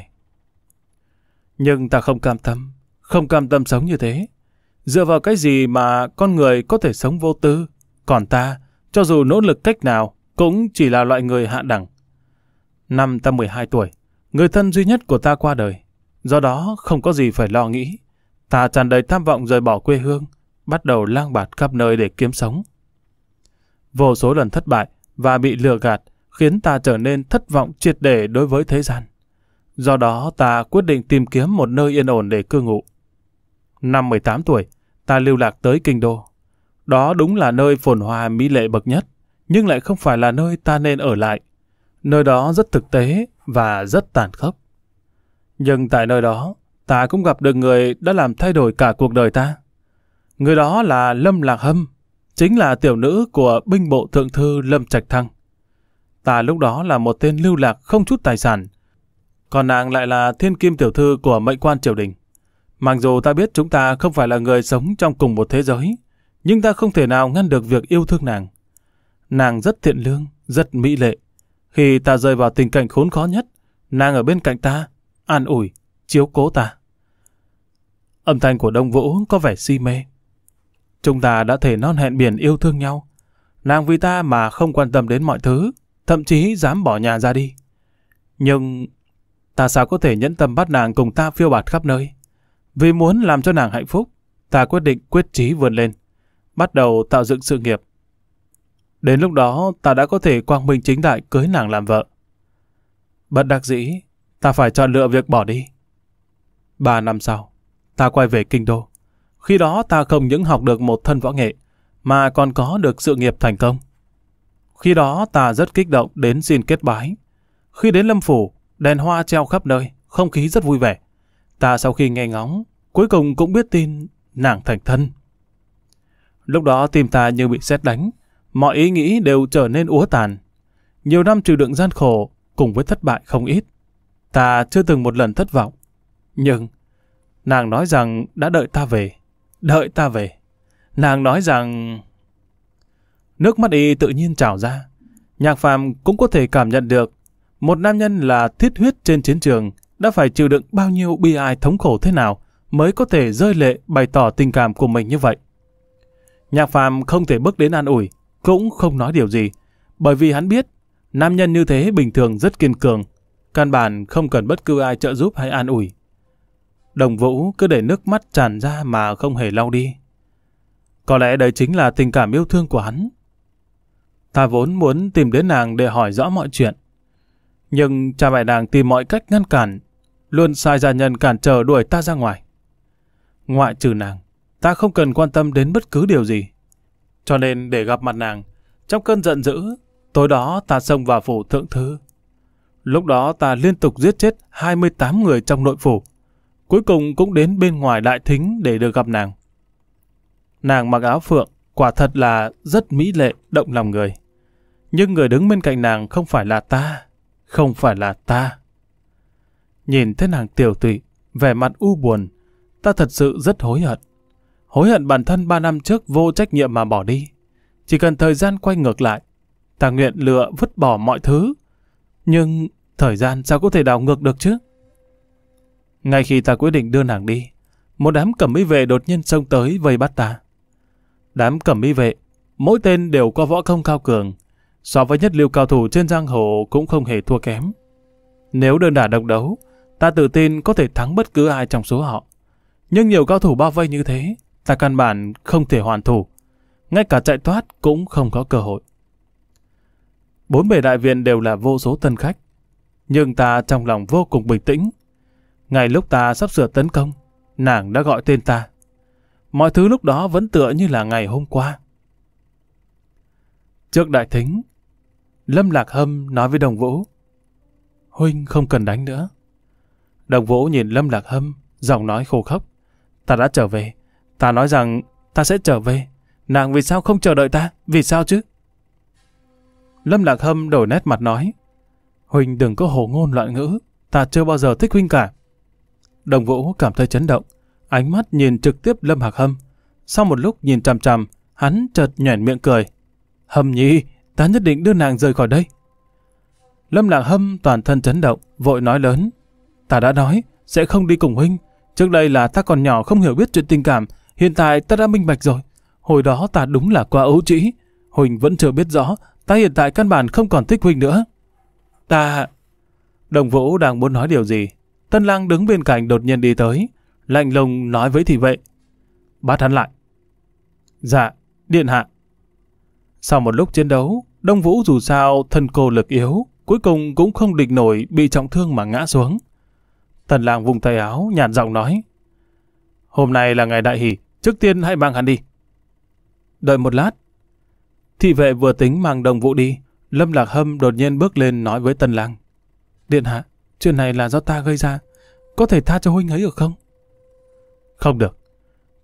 Nhưng ta không cam tâm, không cam tâm sống như thế. Dựa vào cái gì mà con người có thể sống vô tư? Còn ta, cho dù nỗ lực cách nào, cũng chỉ là loại người hạ đẳng. Năm ta 12 tuổi, người thân duy nhất của ta qua đời. Do đó, không có gì phải lo nghĩ. Ta tràn đầy tham vọng rời bỏ quê hương, bắt đầu lang bạt khắp nơi để kiếm sống. Vô số lần thất bại và bị lừa gạt khiến ta trở nên thất vọng triệt để đối với thế gian. Do đó ta quyết định tìm kiếm một nơi yên ổn để cư ngụ. Năm 18 tuổi, ta lưu lạc tới kinh đô. Đó đúng là nơi phồn hoa mỹ lệ bậc nhất, nhưng lại không phải là nơi ta nên ở lại. Nơi đó rất thực tế và rất tàn khốc. Nhưng tại nơi đó, ta cũng gặp được người đã làm thay đổi cả cuộc đời ta. Người đó là Lâm Lạc Hâm, chính là tiểu nữ của binh bộ thượng thư Lâm Trạch Thăng. Ta lúc đó là một tên lưu lạc không chút tài sản, còn nàng lại là thiên kim tiểu thư của mệnh quan triều đình. Mặc dù ta biết chúng ta không phải là người sống trong cùng một thế giới, nhưng ta không thể nào ngăn được việc yêu thương nàng. Nàng rất thiện lương, rất mỹ lệ. Khi ta rơi vào tình cảnh khốn khó nhất, nàng ở bên cạnh ta, an ủi, chiếu cố ta. Âm thanh của Đông Vũ có vẻ si mê. Chúng ta đã thể non hẹn biển yêu thương nhau. Nàng vì ta mà không quan tâm đến mọi thứ, thậm chí dám bỏ nhà ra đi. Nhưng ta sao có thể nhẫn tâm bắt nàng cùng ta phiêu bạt khắp nơi? Vì muốn làm cho nàng hạnh phúc, ta quyết định quyết chí vươn lên, bắt đầu tạo dựng sự nghiệp. Đến lúc đó, ta đã có thể quang minh chính đại cưới nàng làm vợ. Bất đắc dĩ, ta phải chọn lựa việc bỏ đi. Ba năm sau, ta quay về Kinh Đô. Khi đó ta không những học được một thân võ nghệ, mà còn có được sự nghiệp thành công. Khi đó ta rất kích động đến xin kết bái. Khi đến Lâm Phủ, đèn hoa treo khắp nơi, không khí rất vui vẻ. Ta sau khi nghe ngóng, Cuối cùng cũng biết tin nàng thành thân. Lúc đó tim ta như bị xét đánh, mọi ý nghĩ đều trở nên úa tàn. Nhiều năm chịu đựng gian khổ cùng với thất bại không ít. Ta chưa từng một lần thất vọng. Nhưng nàng nói rằng đã đợi ta về. Đợi ta về. Nàng nói rằng... Nước mắt y tự nhiên trào ra. Nhạc phàm cũng có thể cảm nhận được một nam nhân là thiết huyết trên chiến trường đã phải chịu đựng bao nhiêu bi ai thống khổ thế nào mới có thể rơi lệ bày tỏ tình cảm của mình như vậy. Nhạc phàm không thể bước đến an ủi, cũng không nói điều gì, bởi vì hắn biết nam nhân như thế bình thường rất kiên cường, căn bản không cần bất cứ ai trợ giúp hay an ủi. Đồng Vũ cứ để nước mắt tràn ra mà không hề lau đi. Có lẽ đây chính là tình cảm yêu thương của hắn. Ta vốn muốn tìm đến nàng để hỏi rõ mọi chuyện. Nhưng cha mẹ nàng tìm mọi cách ngăn cản, luôn sai gia nhân cản trở đuổi ta ra ngoài. Ngoại trừ nàng, ta không cần quan tâm đến bất cứ điều gì. Cho nên để gặp mặt nàng, trong cơn giận dữ, tối đó ta xông vào phủ thượng thư. Lúc đó ta liên tục giết chết 28 người trong nội phủ. Cuối cùng cũng đến bên ngoài đại thính để được gặp nàng. Nàng mặc áo phượng, quả thật là rất mỹ lệ, động lòng người. Nhưng người đứng bên cạnh nàng không phải là ta, không phải là ta. Nhìn thấy nàng tiểu tụy, vẻ mặt u buồn, Ta thật sự rất hối hận. Hối hận bản thân 3 năm trước vô trách nhiệm mà bỏ đi. Chỉ cần thời gian quay ngược lại, ta nguyện lựa vứt bỏ mọi thứ. Nhưng thời gian sao có thể đảo ngược được chứ? Ngay khi ta quyết định đưa nàng đi, một đám cẩm y vệ đột nhiên xông tới vây bắt ta. Đám cẩm y vệ, mỗi tên đều có võ công cao cường, so với nhất lưu cao thủ trên giang hồ cũng không hề thua kém. Nếu đơn đả độc đấu, ta tự tin có thể thắng bất cứ ai trong số họ. Nhưng nhiều cao thủ bao vây như thế, ta căn bản không thể hoàn thủ. Ngay cả chạy thoát cũng không có cơ hội. Bốn bề đại viện đều là vô số tân khách. Nhưng ta trong lòng vô cùng bình tĩnh. Ngay lúc ta sắp sửa tấn công, nàng đã gọi tên ta. Mọi thứ lúc đó vẫn tựa như là ngày hôm qua. Trước đại thính, Lâm Lạc Hâm nói với đồng vũ. Huynh không cần đánh nữa. Đồng vũ nhìn Lâm Lạc Hâm, giọng nói khô khóc. Ta đã trở về. Ta nói rằng ta sẽ trở về. Nàng vì sao không chờ đợi ta? Vì sao chứ? Lâm Lạc Hâm đổi nét mặt nói. Huỳnh đừng có hồ ngôn loạn ngữ. Ta chưa bao giờ thích Huynh cả. Đồng Vũ cảm thấy chấn động. Ánh mắt nhìn trực tiếp Lâm Hạc Hâm. Sau một lúc nhìn chằm chằm, hắn chợt nhảy miệng cười. Hâm nhi, ta nhất định đưa nàng rời khỏi đây. Lâm Lạc Hâm toàn thân chấn động, vội nói lớn. Ta đã nói, sẽ không đi cùng huynh, Trước đây là ta còn nhỏ không hiểu biết chuyện tình cảm, hiện tại ta đã minh bạch rồi. Hồi đó ta đúng là quá ấu trĩ. Huỳnh vẫn chưa biết rõ, ta hiện tại căn bản không còn thích Huỳnh nữa. Ta... Đồng Vũ đang muốn nói điều gì. Tân Lang đứng bên cạnh đột nhiên đi tới. Lạnh lùng nói với thị vệ. Bắt hắn lại. Dạ, điện hạ. Sau một lúc chiến đấu, Đông Vũ dù sao thân cô lực yếu, cuối cùng cũng không địch nổi bị trọng thương mà ngã xuống. Tần lạng vùng tay áo, nhàn giọng nói. Hôm nay là ngày đại hỷ, trước tiên hãy mang hắn đi. Đợi một lát. Thị vệ vừa tính mang đồng vụ đi, Lâm Lạc Hâm đột nhiên bước lên nói với Tần Lang. Điện hạ, chuyện này là do ta gây ra, có thể tha cho huynh ấy được không? Không được.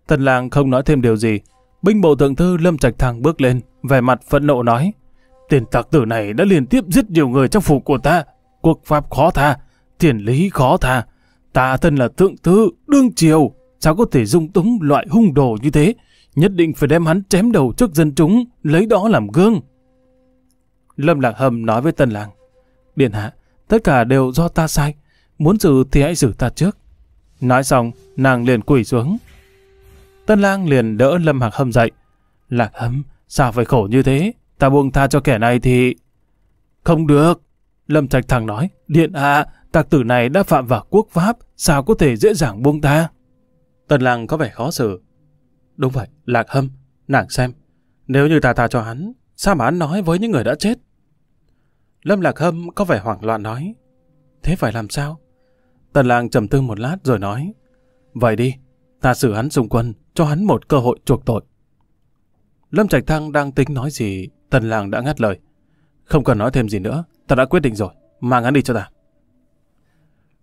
Tần Lang không nói thêm điều gì, binh bộ thượng thư Lâm Trạch Thăng bước lên, vẻ mặt phẫn nộ nói. Tiền tặc tử này đã liên tiếp giết nhiều người trong phủ của ta, cuộc pháp khó tha, tiền lý khó tha, Ta thân là thượng thư, đương triều, sao có thể dung túng loại hung đồ như thế? Nhất định phải đem hắn chém đầu trước dân chúng, lấy đó làm gương. Lâm Lạc Hầm nói với Tân Làng, Điện hạ, tất cả đều do ta sai, muốn xử thì hãy xử ta trước. Nói xong, nàng liền quỳ xuống. Tân Lang liền đỡ Lâm Hạc Hâm dậy. Lạc Hâm, sao phải khổ như thế? Ta buông tha cho kẻ này thì... Không được. Lâm Trạch Thằng nói, Điện hạ, tạc tử này đã phạm vào quốc pháp, sao có thể dễ dàng buông ta? Tần làng có vẻ khó xử. Đúng vậy, lạc hâm, nàng xem, nếu như ta tha cho hắn, sao mà hắn nói với những người đã chết? Lâm lạc hâm có vẻ hoảng loạn nói, thế phải làm sao? Tần làng trầm tư một lát rồi nói, vậy đi, ta xử hắn xung quân, cho hắn một cơ hội chuộc tội. Lâm Trạch Thăng đang tính nói gì, tần làng đã ngắt lời. Không cần nói thêm gì nữa, ta đã quyết định rồi, mang hắn đi cho ta.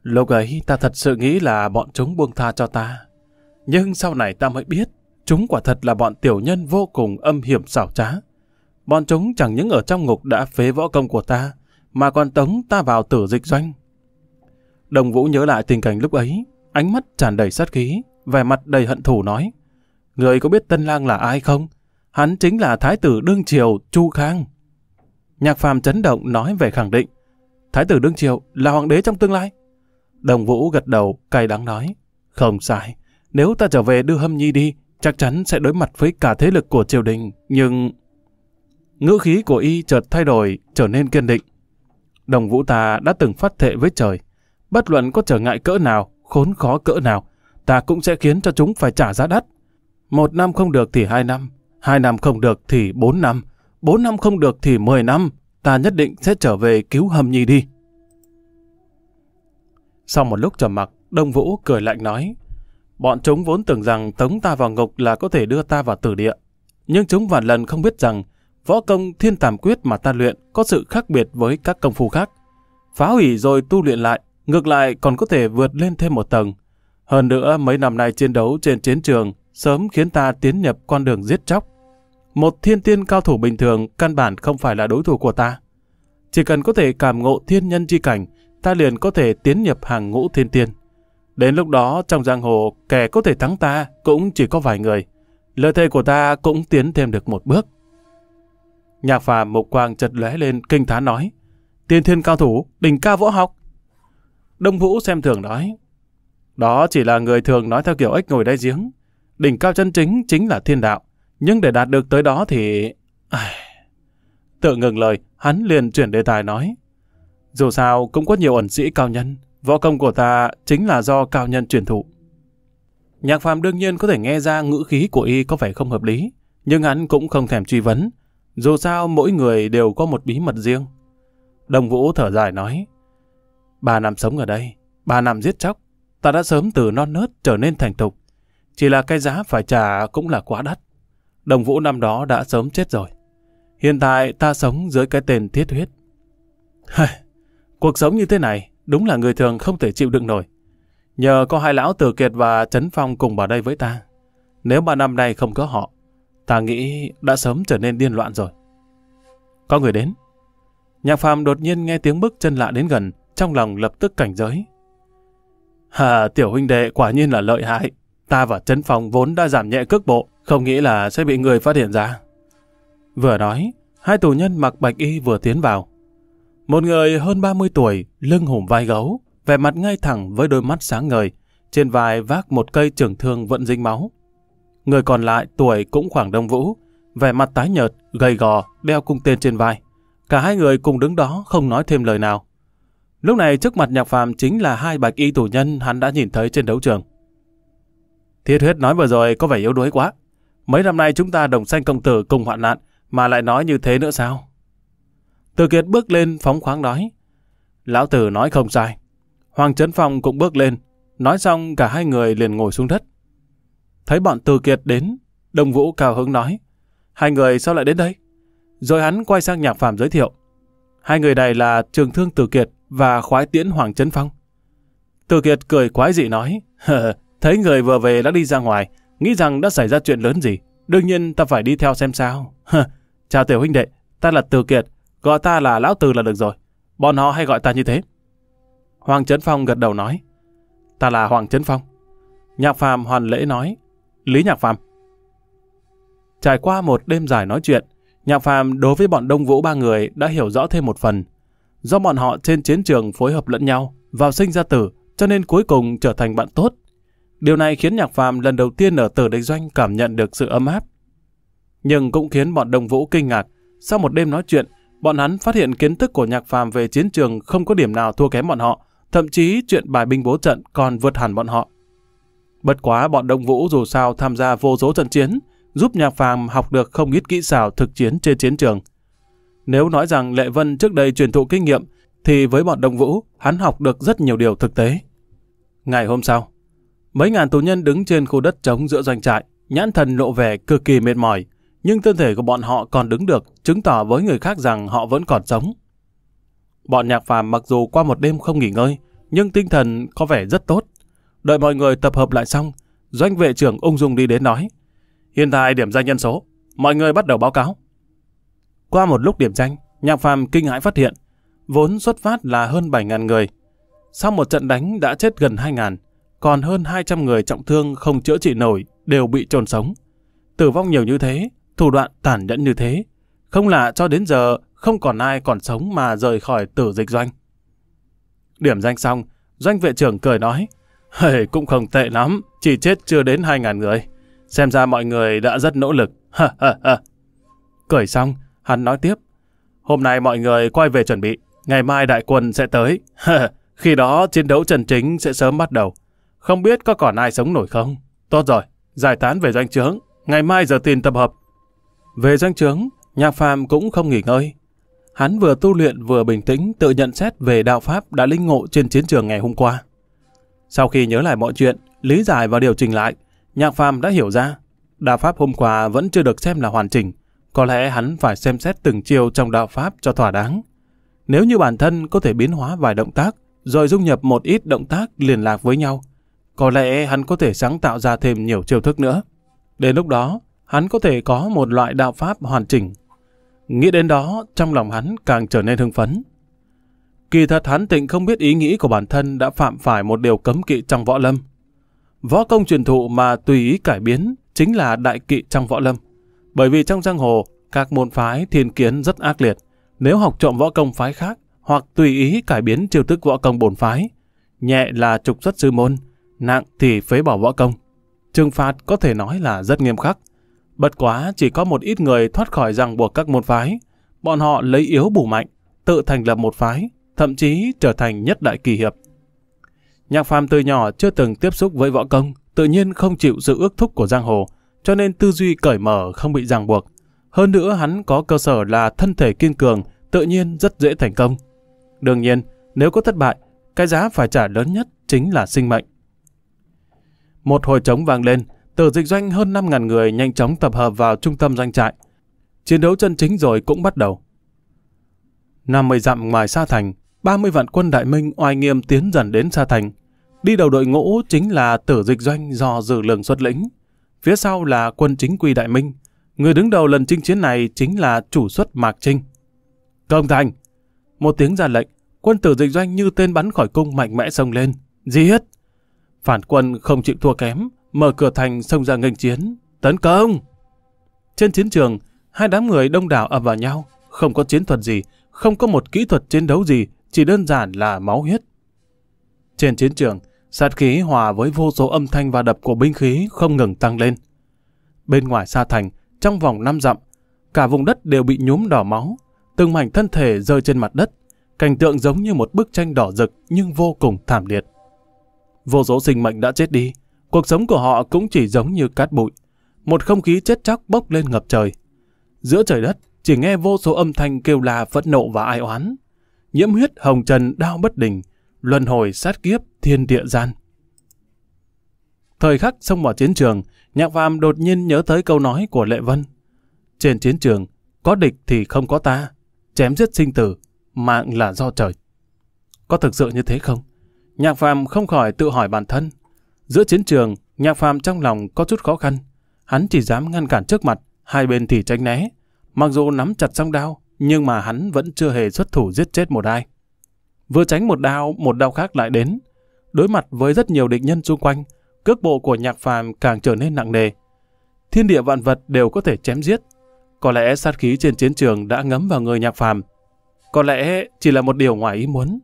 Lúc ấy ta thật sự nghĩ là bọn chúng buông tha cho ta. Nhưng sau này ta mới biết, chúng quả thật là bọn tiểu nhân vô cùng âm hiểm xảo trá. Bọn chúng chẳng những ở trong ngục đã phế võ công của ta, mà còn tống ta vào tử dịch doanh. Đồng Vũ nhớ lại tình cảnh lúc ấy, ánh mắt tràn đầy sát khí, vẻ mặt đầy hận thù nói. Người có biết Tân Lang là ai không? Hắn chính là Thái tử Đương Triều Chu Khang. Nhạc phàm chấn động nói về khẳng định. Thái tử Đương Triều là hoàng đế trong tương lai. Đồng Vũ gật đầu, cay đắng nói. Không sai, nếu ta trở về đưa Hâm Nhi đi, chắc chắn sẽ đối mặt với cả thế lực của triều đình, nhưng... Ngữ khí của y chợt thay đổi, trở nên kiên định. Đồng Vũ ta đã từng phát thệ với trời. Bất luận có trở ngại cỡ nào, khốn khó cỡ nào, ta cũng sẽ khiến cho chúng phải trả giá đắt. Một năm không được thì hai năm, hai năm không được thì bốn năm, bốn năm không được thì mười năm, ta nhất định sẽ trở về cứu Hâm Nhi đi. Sau một lúc trầm mặc, Đông Vũ cười lạnh nói, bọn chúng vốn tưởng rằng tống ta vào ngục là có thể đưa ta vào tử địa. Nhưng chúng vạn lần không biết rằng, võ công thiên tàm quyết mà ta luyện có sự khác biệt với các công phu khác. Phá hủy rồi tu luyện lại, ngược lại còn có thể vượt lên thêm một tầng. Hơn nữa, mấy năm nay chiến đấu trên chiến trường sớm khiến ta tiến nhập con đường giết chóc. Một thiên tiên cao thủ bình thường căn bản không phải là đối thủ của ta. Chỉ cần có thể cảm ngộ thiên nhân chi cảnh, ta liền có thể tiến nhập hàng ngũ thiên tiên. Đến lúc đó trong giang hồ kẻ có thể thắng ta cũng chỉ có vài người. Lời thề của ta cũng tiến thêm được một bước. Nhạc phàm mục quang chật lóe lên kinh thán nói. Tiên thiên cao thủ, đỉnh ca võ học. Đông Vũ xem thường nói. Đó chỉ là người thường nói theo kiểu ếch ngồi đáy giếng. Đỉnh cao chân chính chính là thiên đạo. Nhưng để đạt được tới đó thì... Ai... Tự ngừng lời, hắn liền chuyển đề tài nói. Dù sao cũng có nhiều ẩn sĩ cao nhân, võ công của ta chính là do cao nhân truyền thụ. Nhạc phàm đương nhiên có thể nghe ra ngữ khí của y có vẻ không hợp lý, nhưng hắn cũng không thèm truy vấn. Dù sao mỗi người đều có một bí mật riêng. Đồng Vũ thở dài nói, Bà nằm sống ở đây, bà nằm giết chóc, ta đã sớm từ non nớt trở nên thành thục. Chỉ là cái giá phải trả cũng là quá đắt. Đồng Vũ năm đó đã sớm chết rồi. Hiện tại ta sống dưới cái tên thiết huyết. Cuộc sống như thế này, đúng là người thường không thể chịu đựng nổi. Nhờ có hai lão từ Kiệt và Trấn Phong cùng vào đây với ta. Nếu ba năm nay không có họ, ta nghĩ đã sớm trở nên điên loạn rồi. Có người đến. Nhạc phàm đột nhiên nghe tiếng bước chân lạ đến gần, trong lòng lập tức cảnh giới. Hà, tiểu huynh đệ quả nhiên là lợi hại. Ta và Trấn Phong vốn đã giảm nhẹ cước bộ, không nghĩ là sẽ bị người phát hiện ra. Vừa nói, hai tù nhân mặc bạch y vừa tiến vào. Một người hơn 30 tuổi, lưng hùm vai gấu, vẻ mặt ngay thẳng với đôi mắt sáng ngời, trên vai vác một cây trường thương vẫn dính máu. Người còn lại tuổi cũng khoảng đông vũ, vẻ mặt tái nhợt, gầy gò, đeo cung tên trên vai. Cả hai người cùng đứng đó không nói thêm lời nào. Lúc này trước mặt nhạc phàm chính là hai bạch y tù nhân hắn đã nhìn thấy trên đấu trường. Thiết huyết nói vừa rồi có vẻ yếu đuối quá. Mấy năm nay chúng ta đồng sanh công tử cùng hoạn nạn mà lại nói như thế nữa sao? Từ Kiệt bước lên phóng khoáng nói. Lão Tử nói không sai. Hoàng Trấn Phong cũng bước lên. Nói xong cả hai người liền ngồi xuống đất. Thấy bọn Từ Kiệt đến, Đồng Vũ cao hứng nói. Hai người sao lại đến đây? Rồi hắn quay sang nhạc phàm giới thiệu. Hai người này là Trường Thương Từ Kiệt và Khoái Tiễn Hoàng Trấn Phong. Từ Kiệt cười quái dị nói. Thấy người vừa về đã đi ra ngoài, nghĩ rằng đã xảy ra chuyện lớn gì. Đương nhiên ta phải đi theo xem sao. Chào tiểu huynh đệ, ta là Từ Kiệt, Gọi ta là Lão tư là được rồi. Bọn họ hay gọi ta như thế. Hoàng Trấn Phong gật đầu nói. Ta là Hoàng Trấn Phong. Nhạc Phàm hoàn lễ nói. Lý Nhạc Phàm. Trải qua một đêm dài nói chuyện, Nhạc Phàm đối với bọn Đông Vũ ba người đã hiểu rõ thêm một phần. Do bọn họ trên chiến trường phối hợp lẫn nhau, vào sinh ra tử, cho nên cuối cùng trở thành bạn tốt. Điều này khiến Nhạc Phàm lần đầu tiên ở Tử Địch Doanh cảm nhận được sự ấm áp. Nhưng cũng khiến bọn Đông Vũ kinh ngạc, sau một đêm nói chuyện, bọn hắn phát hiện kiến thức của nhạc phàm về chiến trường không có điểm nào thua kém bọn họ, thậm chí chuyện bài binh bố trận còn vượt hẳn bọn họ. Bất quá bọn Đông Vũ dù sao tham gia vô số trận chiến, giúp nhạc phàm học được không ít kỹ xảo thực chiến trên chiến trường. Nếu nói rằng Lệ Vân trước đây truyền thụ kinh nghiệm, thì với bọn Đông Vũ, hắn học được rất nhiều điều thực tế. Ngày hôm sau, mấy ngàn tù nhân đứng trên khu đất trống giữa doanh trại, nhãn thần lộ vẻ cực kỳ mệt mỏi, nhưng thân thể của bọn họ còn đứng được, chứng tỏ với người khác rằng họ vẫn còn sống. Bọn nhạc phàm mặc dù qua một đêm không nghỉ ngơi, nhưng tinh thần có vẻ rất tốt. Đợi mọi người tập hợp lại xong, doanh vệ trưởng ung dung đi đến nói. Hiện tại điểm danh nhân số, mọi người bắt đầu báo cáo. Qua một lúc điểm danh, nhạc phàm kinh hãi phát hiện, vốn xuất phát là hơn 7.000 người. Sau một trận đánh đã chết gần 2.000, còn hơn 200 người trọng thương không chữa trị nổi đều bị trồn sống. Tử vong nhiều như thế, thủ đoạn tàn nhẫn như thế. Không lạ cho đến giờ không còn ai còn sống mà rời khỏi tử dịch doanh. Điểm danh xong, doanh vệ trưởng cười nói, hey, cũng không tệ lắm, chỉ chết chưa đến 2.000 người. Xem ra mọi người đã rất nỗ lực. cười xong, hắn nói tiếp, hôm nay mọi người quay về chuẩn bị, ngày mai đại quân sẽ tới. Khi đó chiến đấu trần chính sẽ sớm bắt đầu. Không biết có còn ai sống nổi không? Tốt rồi, giải tán về doanh trướng. Ngày mai giờ tin tập hợp về danh chướng, nhạc phàm cũng không nghỉ ngơi. Hắn vừa tu luyện vừa bình tĩnh tự nhận xét về đạo Pháp đã linh ngộ trên chiến trường ngày hôm qua. Sau khi nhớ lại mọi chuyện, lý giải và điều chỉnh lại, nhạc phàm đã hiểu ra, đạo Pháp hôm qua vẫn chưa được xem là hoàn chỉnh. Có lẽ hắn phải xem xét từng chiều trong đạo Pháp cho thỏa đáng. Nếu như bản thân có thể biến hóa vài động tác, rồi dung nhập một ít động tác liên lạc với nhau, có lẽ hắn có thể sáng tạo ra thêm nhiều chiêu thức nữa. Đến lúc đó, hắn có thể có một loại đạo pháp hoàn chỉnh. Nghĩ đến đó, trong lòng hắn càng trở nên hưng phấn. Kỳ thật hắn tịnh không biết ý nghĩ của bản thân đã phạm phải một điều cấm kỵ trong võ lâm. Võ công truyền thụ mà tùy ý cải biến chính là đại kỵ trong võ lâm. Bởi vì trong giang hồ, các môn phái thiên kiến rất ác liệt. Nếu học trộm võ công phái khác hoặc tùy ý cải biến chiêu thức võ công bổn phái, nhẹ là trục xuất sư môn, nặng thì phế bỏ võ công. Trừng phạt có thể nói là rất nghiêm khắc. Bất quá chỉ có một ít người thoát khỏi ràng buộc các môn phái. Bọn họ lấy yếu bù mạnh, tự thành lập một phái, thậm chí trở thành nhất đại kỳ hiệp. Nhạc phàm từ nhỏ chưa từng tiếp xúc với võ công, tự nhiên không chịu sự ước thúc của giang hồ, cho nên tư duy cởi mở không bị ràng buộc. Hơn nữa hắn có cơ sở là thân thể kiên cường, tự nhiên rất dễ thành công. Đương nhiên, nếu có thất bại, cái giá phải trả lớn nhất chính là sinh mệnh. Một hồi trống vang lên, từ dịch doanh hơn 5.000 người nhanh chóng tập hợp vào trung tâm doanh trại. Chiến đấu chân chính rồi cũng bắt đầu. 50 dặm ngoài Sa Thành, 30 vạn quân Đại Minh oai nghiêm tiến dần đến Sa Thành. Đi đầu đội ngũ chính là tử dịch doanh do dự Lượng xuất lĩnh. Phía sau là quân chính quy Đại Minh. Người đứng đầu lần chinh chiến này chính là chủ xuất Mạc Trinh. Công thành! Một tiếng ra lệnh, quân tử dịch doanh như tên bắn khỏi cung mạnh mẽ xông lên. Giết! Phản quân không chịu thua kém, mở cửa thành xông ra nghênh chiến, tấn công. Trên chiến trường, hai đám người đông đảo ập vào nhau, không có chiến thuật gì, không có một kỹ thuật chiến đấu gì, chỉ đơn giản là máu huyết. Trên chiến trường, sát khí hòa với vô số âm thanh và đập của binh khí không ngừng tăng lên. Bên ngoài xa thành, trong vòng năm dặm, cả vùng đất đều bị nhuốm đỏ máu, từng mảnh thân thể rơi trên mặt đất, cảnh tượng giống như một bức tranh đỏ rực nhưng vô cùng thảm liệt. Vô số sinh mệnh đã chết đi, Cuộc sống của họ cũng chỉ giống như cát bụi. Một không khí chết chóc bốc lên ngập trời. Giữa trời đất, chỉ nghe vô số âm thanh kêu la phẫn nộ và ai oán. Nhiễm huyết hồng trần đau bất đình, luân hồi sát kiếp thiên địa gian. Thời khắc xông vào chiến trường, Nhạc Phàm đột nhiên nhớ tới câu nói của Lệ Vân. Trên chiến trường, có địch thì không có ta, chém giết sinh tử, mạng là do trời. Có thực sự như thế không? Nhạc Phàm không khỏi tự hỏi bản thân, Giữa chiến trường, nhạc phàm trong lòng có chút khó khăn. Hắn chỉ dám ngăn cản trước mặt, hai bên thì tránh né. Mặc dù nắm chặt song đao, nhưng mà hắn vẫn chưa hề xuất thủ giết chết một ai. Vừa tránh một đao, một đao khác lại đến. Đối mặt với rất nhiều địch nhân xung quanh, cước bộ của nhạc phàm càng trở nên nặng nề. Thiên địa vạn vật đều có thể chém giết. Có lẽ sát khí trên chiến trường đã ngấm vào người nhạc phàm. Có lẽ chỉ là một điều ngoài ý muốn.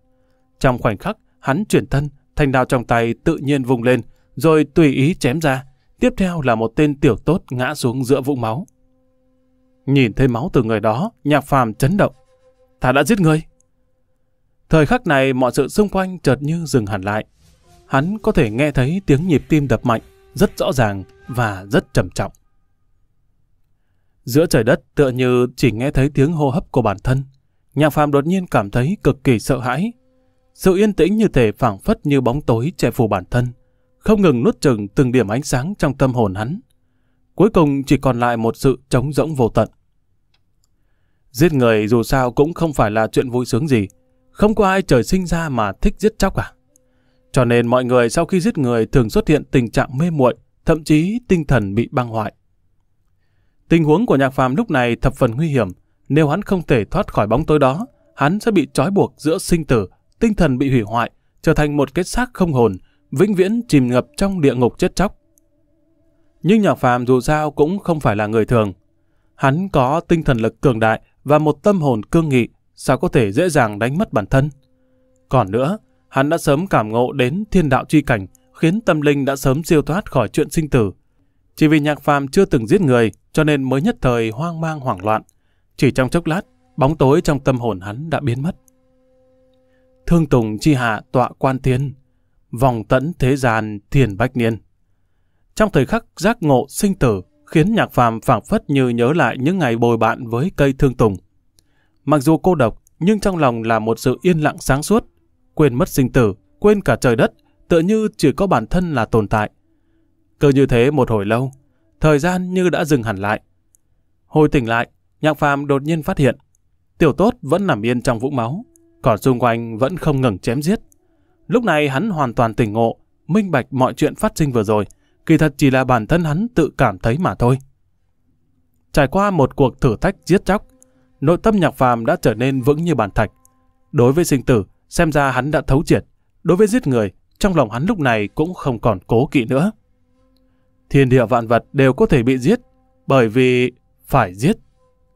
Trong khoảnh khắc, hắn chuyển thân, thanh đao trong tay tự nhiên vùng lên, rồi tùy ý chém ra. Tiếp theo là một tên tiểu tốt ngã xuống giữa vũng máu. Nhìn thấy máu từ người đó, nhạc phàm chấn động. Ta đã giết người. Thời khắc này mọi sự xung quanh chợt như dừng hẳn lại. Hắn có thể nghe thấy tiếng nhịp tim đập mạnh, rất rõ ràng và rất trầm trọng. Giữa trời đất tựa như chỉ nghe thấy tiếng hô hấp của bản thân. Nhạc phàm đột nhiên cảm thấy cực kỳ sợ hãi. Sự yên tĩnh như thể phảng phất như bóng tối che phủ bản thân không ngừng nuốt chừng từng điểm ánh sáng trong tâm hồn hắn. Cuối cùng chỉ còn lại một sự trống rỗng vô tận. Giết người dù sao cũng không phải là chuyện vui sướng gì. Không có ai trời sinh ra mà thích giết chóc cả. Cho nên mọi người sau khi giết người thường xuất hiện tình trạng mê muội, thậm chí tinh thần bị băng hoại. Tình huống của nhạc phàm lúc này thập phần nguy hiểm. Nếu hắn không thể thoát khỏi bóng tối đó, hắn sẽ bị trói buộc giữa sinh tử, tinh thần bị hủy hoại, trở thành một cái xác không hồn, vĩnh viễn chìm ngập trong địa ngục chết chóc. Nhưng nhạc phàm dù sao cũng không phải là người thường. Hắn có tinh thần lực cường đại và một tâm hồn cương nghị, sao có thể dễ dàng đánh mất bản thân. Còn nữa, hắn đã sớm cảm ngộ đến thiên đạo truy cảnh, khiến tâm linh đã sớm siêu thoát khỏi chuyện sinh tử. Chỉ vì nhạc phàm chưa từng giết người, cho nên mới nhất thời hoang mang hoảng loạn. Chỉ trong chốc lát, bóng tối trong tâm hồn hắn đã biến mất. Thương Tùng chi hạ tọa quan thiên, vòng tẫn thế gian thiền bách niên. Trong thời khắc giác ngộ sinh tử, khiến nhạc phàm phảng phất như nhớ lại những ngày bồi bạn với cây thương tùng. Mặc dù cô độc, nhưng trong lòng là một sự yên lặng sáng suốt, quên mất sinh tử, quên cả trời đất, tựa như chỉ có bản thân là tồn tại. Cứ như thế một hồi lâu, thời gian như đã dừng hẳn lại. Hồi tỉnh lại, nhạc phàm đột nhiên phát hiện, tiểu tốt vẫn nằm yên trong vũng máu, còn xung quanh vẫn không ngừng chém giết, Lúc này hắn hoàn toàn tỉnh ngộ, minh bạch mọi chuyện phát sinh vừa rồi, kỳ thật chỉ là bản thân hắn tự cảm thấy mà thôi. Trải qua một cuộc thử thách giết chóc, nội tâm nhạc phàm đã trở nên vững như bản thạch. Đối với sinh tử, xem ra hắn đã thấu triệt. Đối với giết người, trong lòng hắn lúc này cũng không còn cố kỵ nữa. Thiên địa vạn vật đều có thể bị giết, bởi vì phải giết.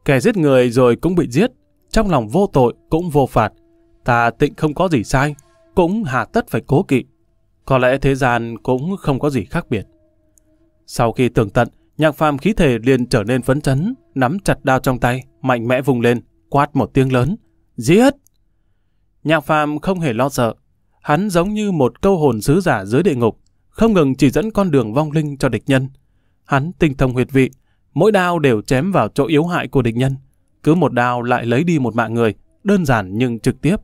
Kẻ giết người rồi cũng bị giết, trong lòng vô tội cũng vô phạt. Ta tịnh không có gì sai, cũng hà tất phải cố kỵ. Có lẽ thế gian cũng không có gì khác biệt. Sau khi tưởng tận, nhạc phàm khí thể liền trở nên phấn chấn, nắm chặt đao trong tay, mạnh mẽ vùng lên, quát một tiếng lớn. Giết! Nhạc phàm không hề lo sợ. Hắn giống như một câu hồn sứ giả dưới địa ngục, không ngừng chỉ dẫn con đường vong linh cho địch nhân. Hắn tinh thông huyệt vị, mỗi đao đều chém vào chỗ yếu hại của địch nhân. Cứ một đao lại lấy đi một mạng người, đơn giản nhưng trực tiếp,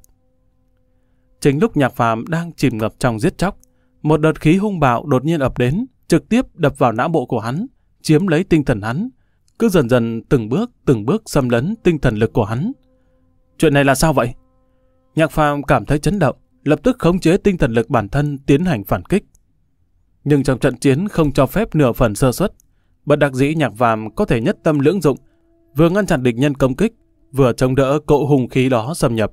Chính lúc nhạc phàm đang chìm ngập trong giết chóc, một đợt khí hung bạo đột nhiên ập đến, trực tiếp đập vào não bộ của hắn, chiếm lấy tinh thần hắn, cứ dần dần từng bước từng bước xâm lấn tinh thần lực của hắn. Chuyện này là sao vậy? Nhạc phàm cảm thấy chấn động, lập tức khống chế tinh thần lực bản thân tiến hành phản kích. Nhưng trong trận chiến không cho phép nửa phần sơ suất, bất đặc dĩ nhạc phàm có thể nhất tâm lưỡng dụng, vừa ngăn chặn địch nhân công kích, vừa chống đỡ cỗ hùng khí đó xâm nhập.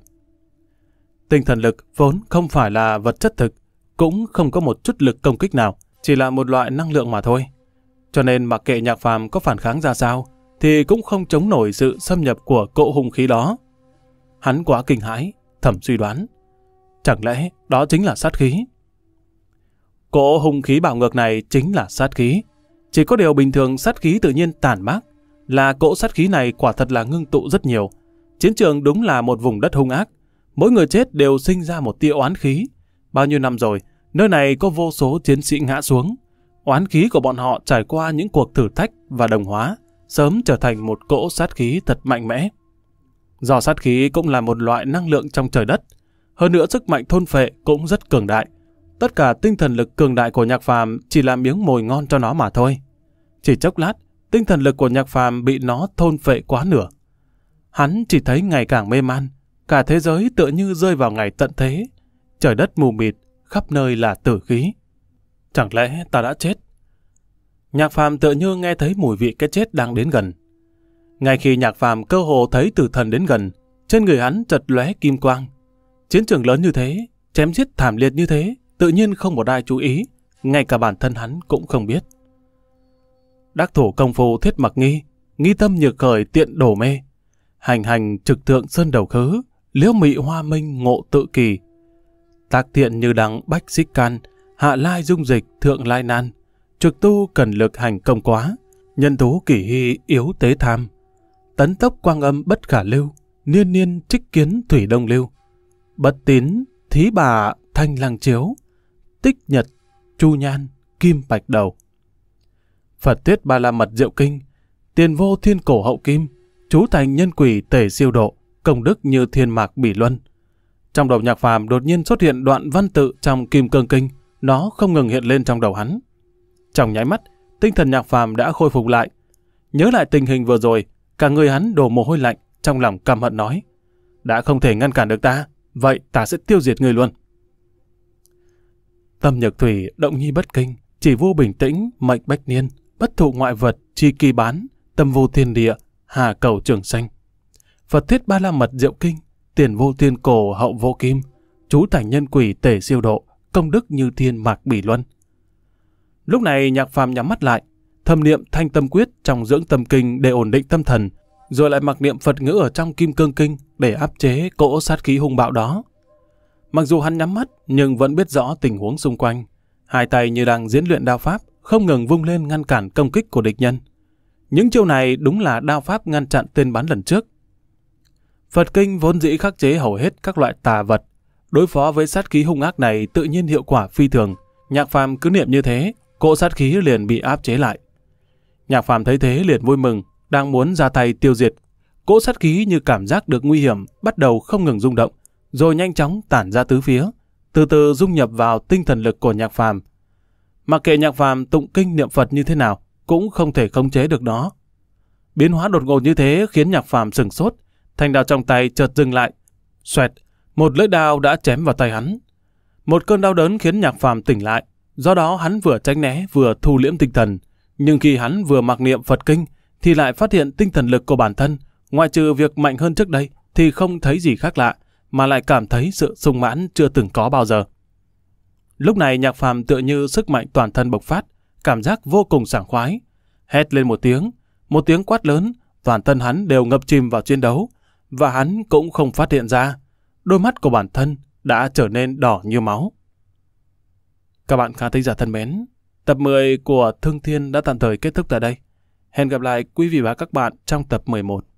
Tinh thần lực vốn không phải là vật chất thực, cũng không có một chút lực công kích nào, chỉ là một loại năng lượng mà thôi. Cho nên mặc kệ nhạc phàm có phản kháng ra sao, thì cũng không chống nổi sự xâm nhập của cỗ hung khí đó. Hắn quá kinh hãi, thẩm suy đoán. Chẳng lẽ đó chính là sát khí? Cỗ hung khí bạo ngược này chính là sát khí. Chỉ có điều bình thường sát khí tự nhiên tàn mát, là cỗ sát khí này quả thật là ngưng tụ rất nhiều. Chiến trường đúng là một vùng đất hung ác, Mỗi người chết đều sinh ra một tia oán khí. Bao nhiêu năm rồi, nơi này có vô số chiến sĩ ngã xuống. Oán khí của bọn họ trải qua những cuộc thử thách và đồng hóa, sớm trở thành một cỗ sát khí thật mạnh mẽ. Do sát khí cũng là một loại năng lượng trong trời đất. Hơn nữa sức mạnh thôn phệ cũng rất cường đại. Tất cả tinh thần lực cường đại của nhạc phàm chỉ là miếng mồi ngon cho nó mà thôi. Chỉ chốc lát, tinh thần lực của nhạc phàm bị nó thôn phệ quá nửa. Hắn chỉ thấy ngày càng mê man, Cả thế giới tựa như rơi vào ngày tận thế. Trời đất mù mịt, khắp nơi là tử khí. Chẳng lẽ ta đã chết? Nhạc phàm tựa như nghe thấy mùi vị cái chết đang đến gần. Ngay khi nhạc phàm cơ hồ thấy tử thần đến gần, trên người hắn chật lóe kim quang. Chiến trường lớn như thế, chém giết thảm liệt như thế, tự nhiên không một ai chú ý, ngay cả bản thân hắn cũng không biết. Đắc thủ công phu thiết mặc nghi, nghi tâm nhược khởi tiện đổ mê. Hành hành trực thượng sơn đầu khứ, liễu mị hoa minh ngộ tự kỳ. Tác thiện như đắng bách xích can, hạ lai dung dịch thượng lai nan. Trực tu cần lực hành công quá, nhân tú kỳ hy yếu tế tham. Tấn tốc quang âm bất khả lưu, niên niên trích kiến thủy đông lưu. Bất tín, thí bà thanh lăng chiếu, tích nhật, chu nhan, kim bạch đầu. Phật Tuyết Ba La Mật Diệu Kinh, Tiền Vô Thiên Cổ Hậu Kim, Chú Thành Nhân Quỷ Tể Siêu Độ, công đức như thiên mạc bỉ luân. Trong đầu nhạc phàm đột nhiên xuất hiện đoạn văn tự trong kim cương kinh, nó không ngừng hiện lên trong đầu hắn. Trong nháy mắt, tinh thần nhạc phàm đã khôi phục lại. Nhớ lại tình hình vừa rồi, cả người hắn đổ mồ hôi lạnh, trong lòng căm hận nói. Đã không thể ngăn cản được ta, vậy ta sẽ tiêu diệt người luôn. Tâm nhược thủy động nhi bất kinh, chỉ vô bình tĩnh, mệnh bách niên, bất thụ ngoại vật, chi kỳ bán, tâm vô thiên địa, hà cầu trường xanh. Phật thuyết ba la mật diệu kinh, tiền vô thiên cổ hậu vô kim, chú thành nhân quỷ tể siêu độ, công đức như thiên mạc bỉ luân. Lúc này nhạc phàm nhắm mắt lại, thầm niệm thanh tâm quyết trong dưỡng tâm kinh để ổn định tâm thần, rồi lại mặc niệm Phật ngữ ở trong kim cương kinh để áp chế cỗ sát khí hung bạo đó. Mặc dù hắn nhắm mắt nhưng vẫn biết rõ tình huống xung quanh, hai tay như đang diễn luyện đao pháp, không ngừng vung lên ngăn cản công kích của địch nhân. Những chiêu này đúng là đao pháp ngăn chặn tên bắn lần trước, Phật kinh vốn dĩ khắc chế hầu hết các loại tà vật. Đối phó với sát khí hung ác này tự nhiên hiệu quả phi thường. Nhạc phàm cứ niệm như thế, cỗ sát khí liền bị áp chế lại. Nhạc phàm thấy thế liền vui mừng, đang muốn ra tay tiêu diệt. Cỗ sát khí như cảm giác được nguy hiểm, bắt đầu không ngừng rung động, rồi nhanh chóng tản ra tứ phía, từ từ dung nhập vào tinh thần lực của nhạc phàm. Mặc kệ nhạc phàm tụng kinh niệm Phật như thế nào, cũng không thể khống chế được nó. Biến hóa đột ngột như thế khiến nhạc phàm sừng sốt, thanh đao trong tay chợt dừng lại. Xoẹt, một lưỡi đao đã chém vào tay hắn. Một cơn đau đớn khiến nhạc phàm tỉnh lại, do đó hắn vừa tránh né vừa thu liễm tinh thần. Nhưng khi hắn vừa mặc niệm Phật Kinh, thì lại phát hiện tinh thần lực của bản thân, ngoại trừ việc mạnh hơn trước đây, thì không thấy gì khác lạ, mà lại cảm thấy sự sung mãn chưa từng có bao giờ. Lúc này nhạc phàm tựa như sức mạnh toàn thân bộc phát, cảm giác vô cùng sảng khoái. Hét lên một tiếng, một tiếng quát lớn, toàn thân hắn đều ngập chìm vào chiến đấu, và hắn cũng không phát hiện ra. Đôi mắt của bản thân đã trở nên đỏ như máu. Các bạn khán thính giả thân mến, tập 10 của Thương Thiên đã tạm thời kết thúc tại đây. Hẹn gặp lại quý vị và các bạn trong tập 11.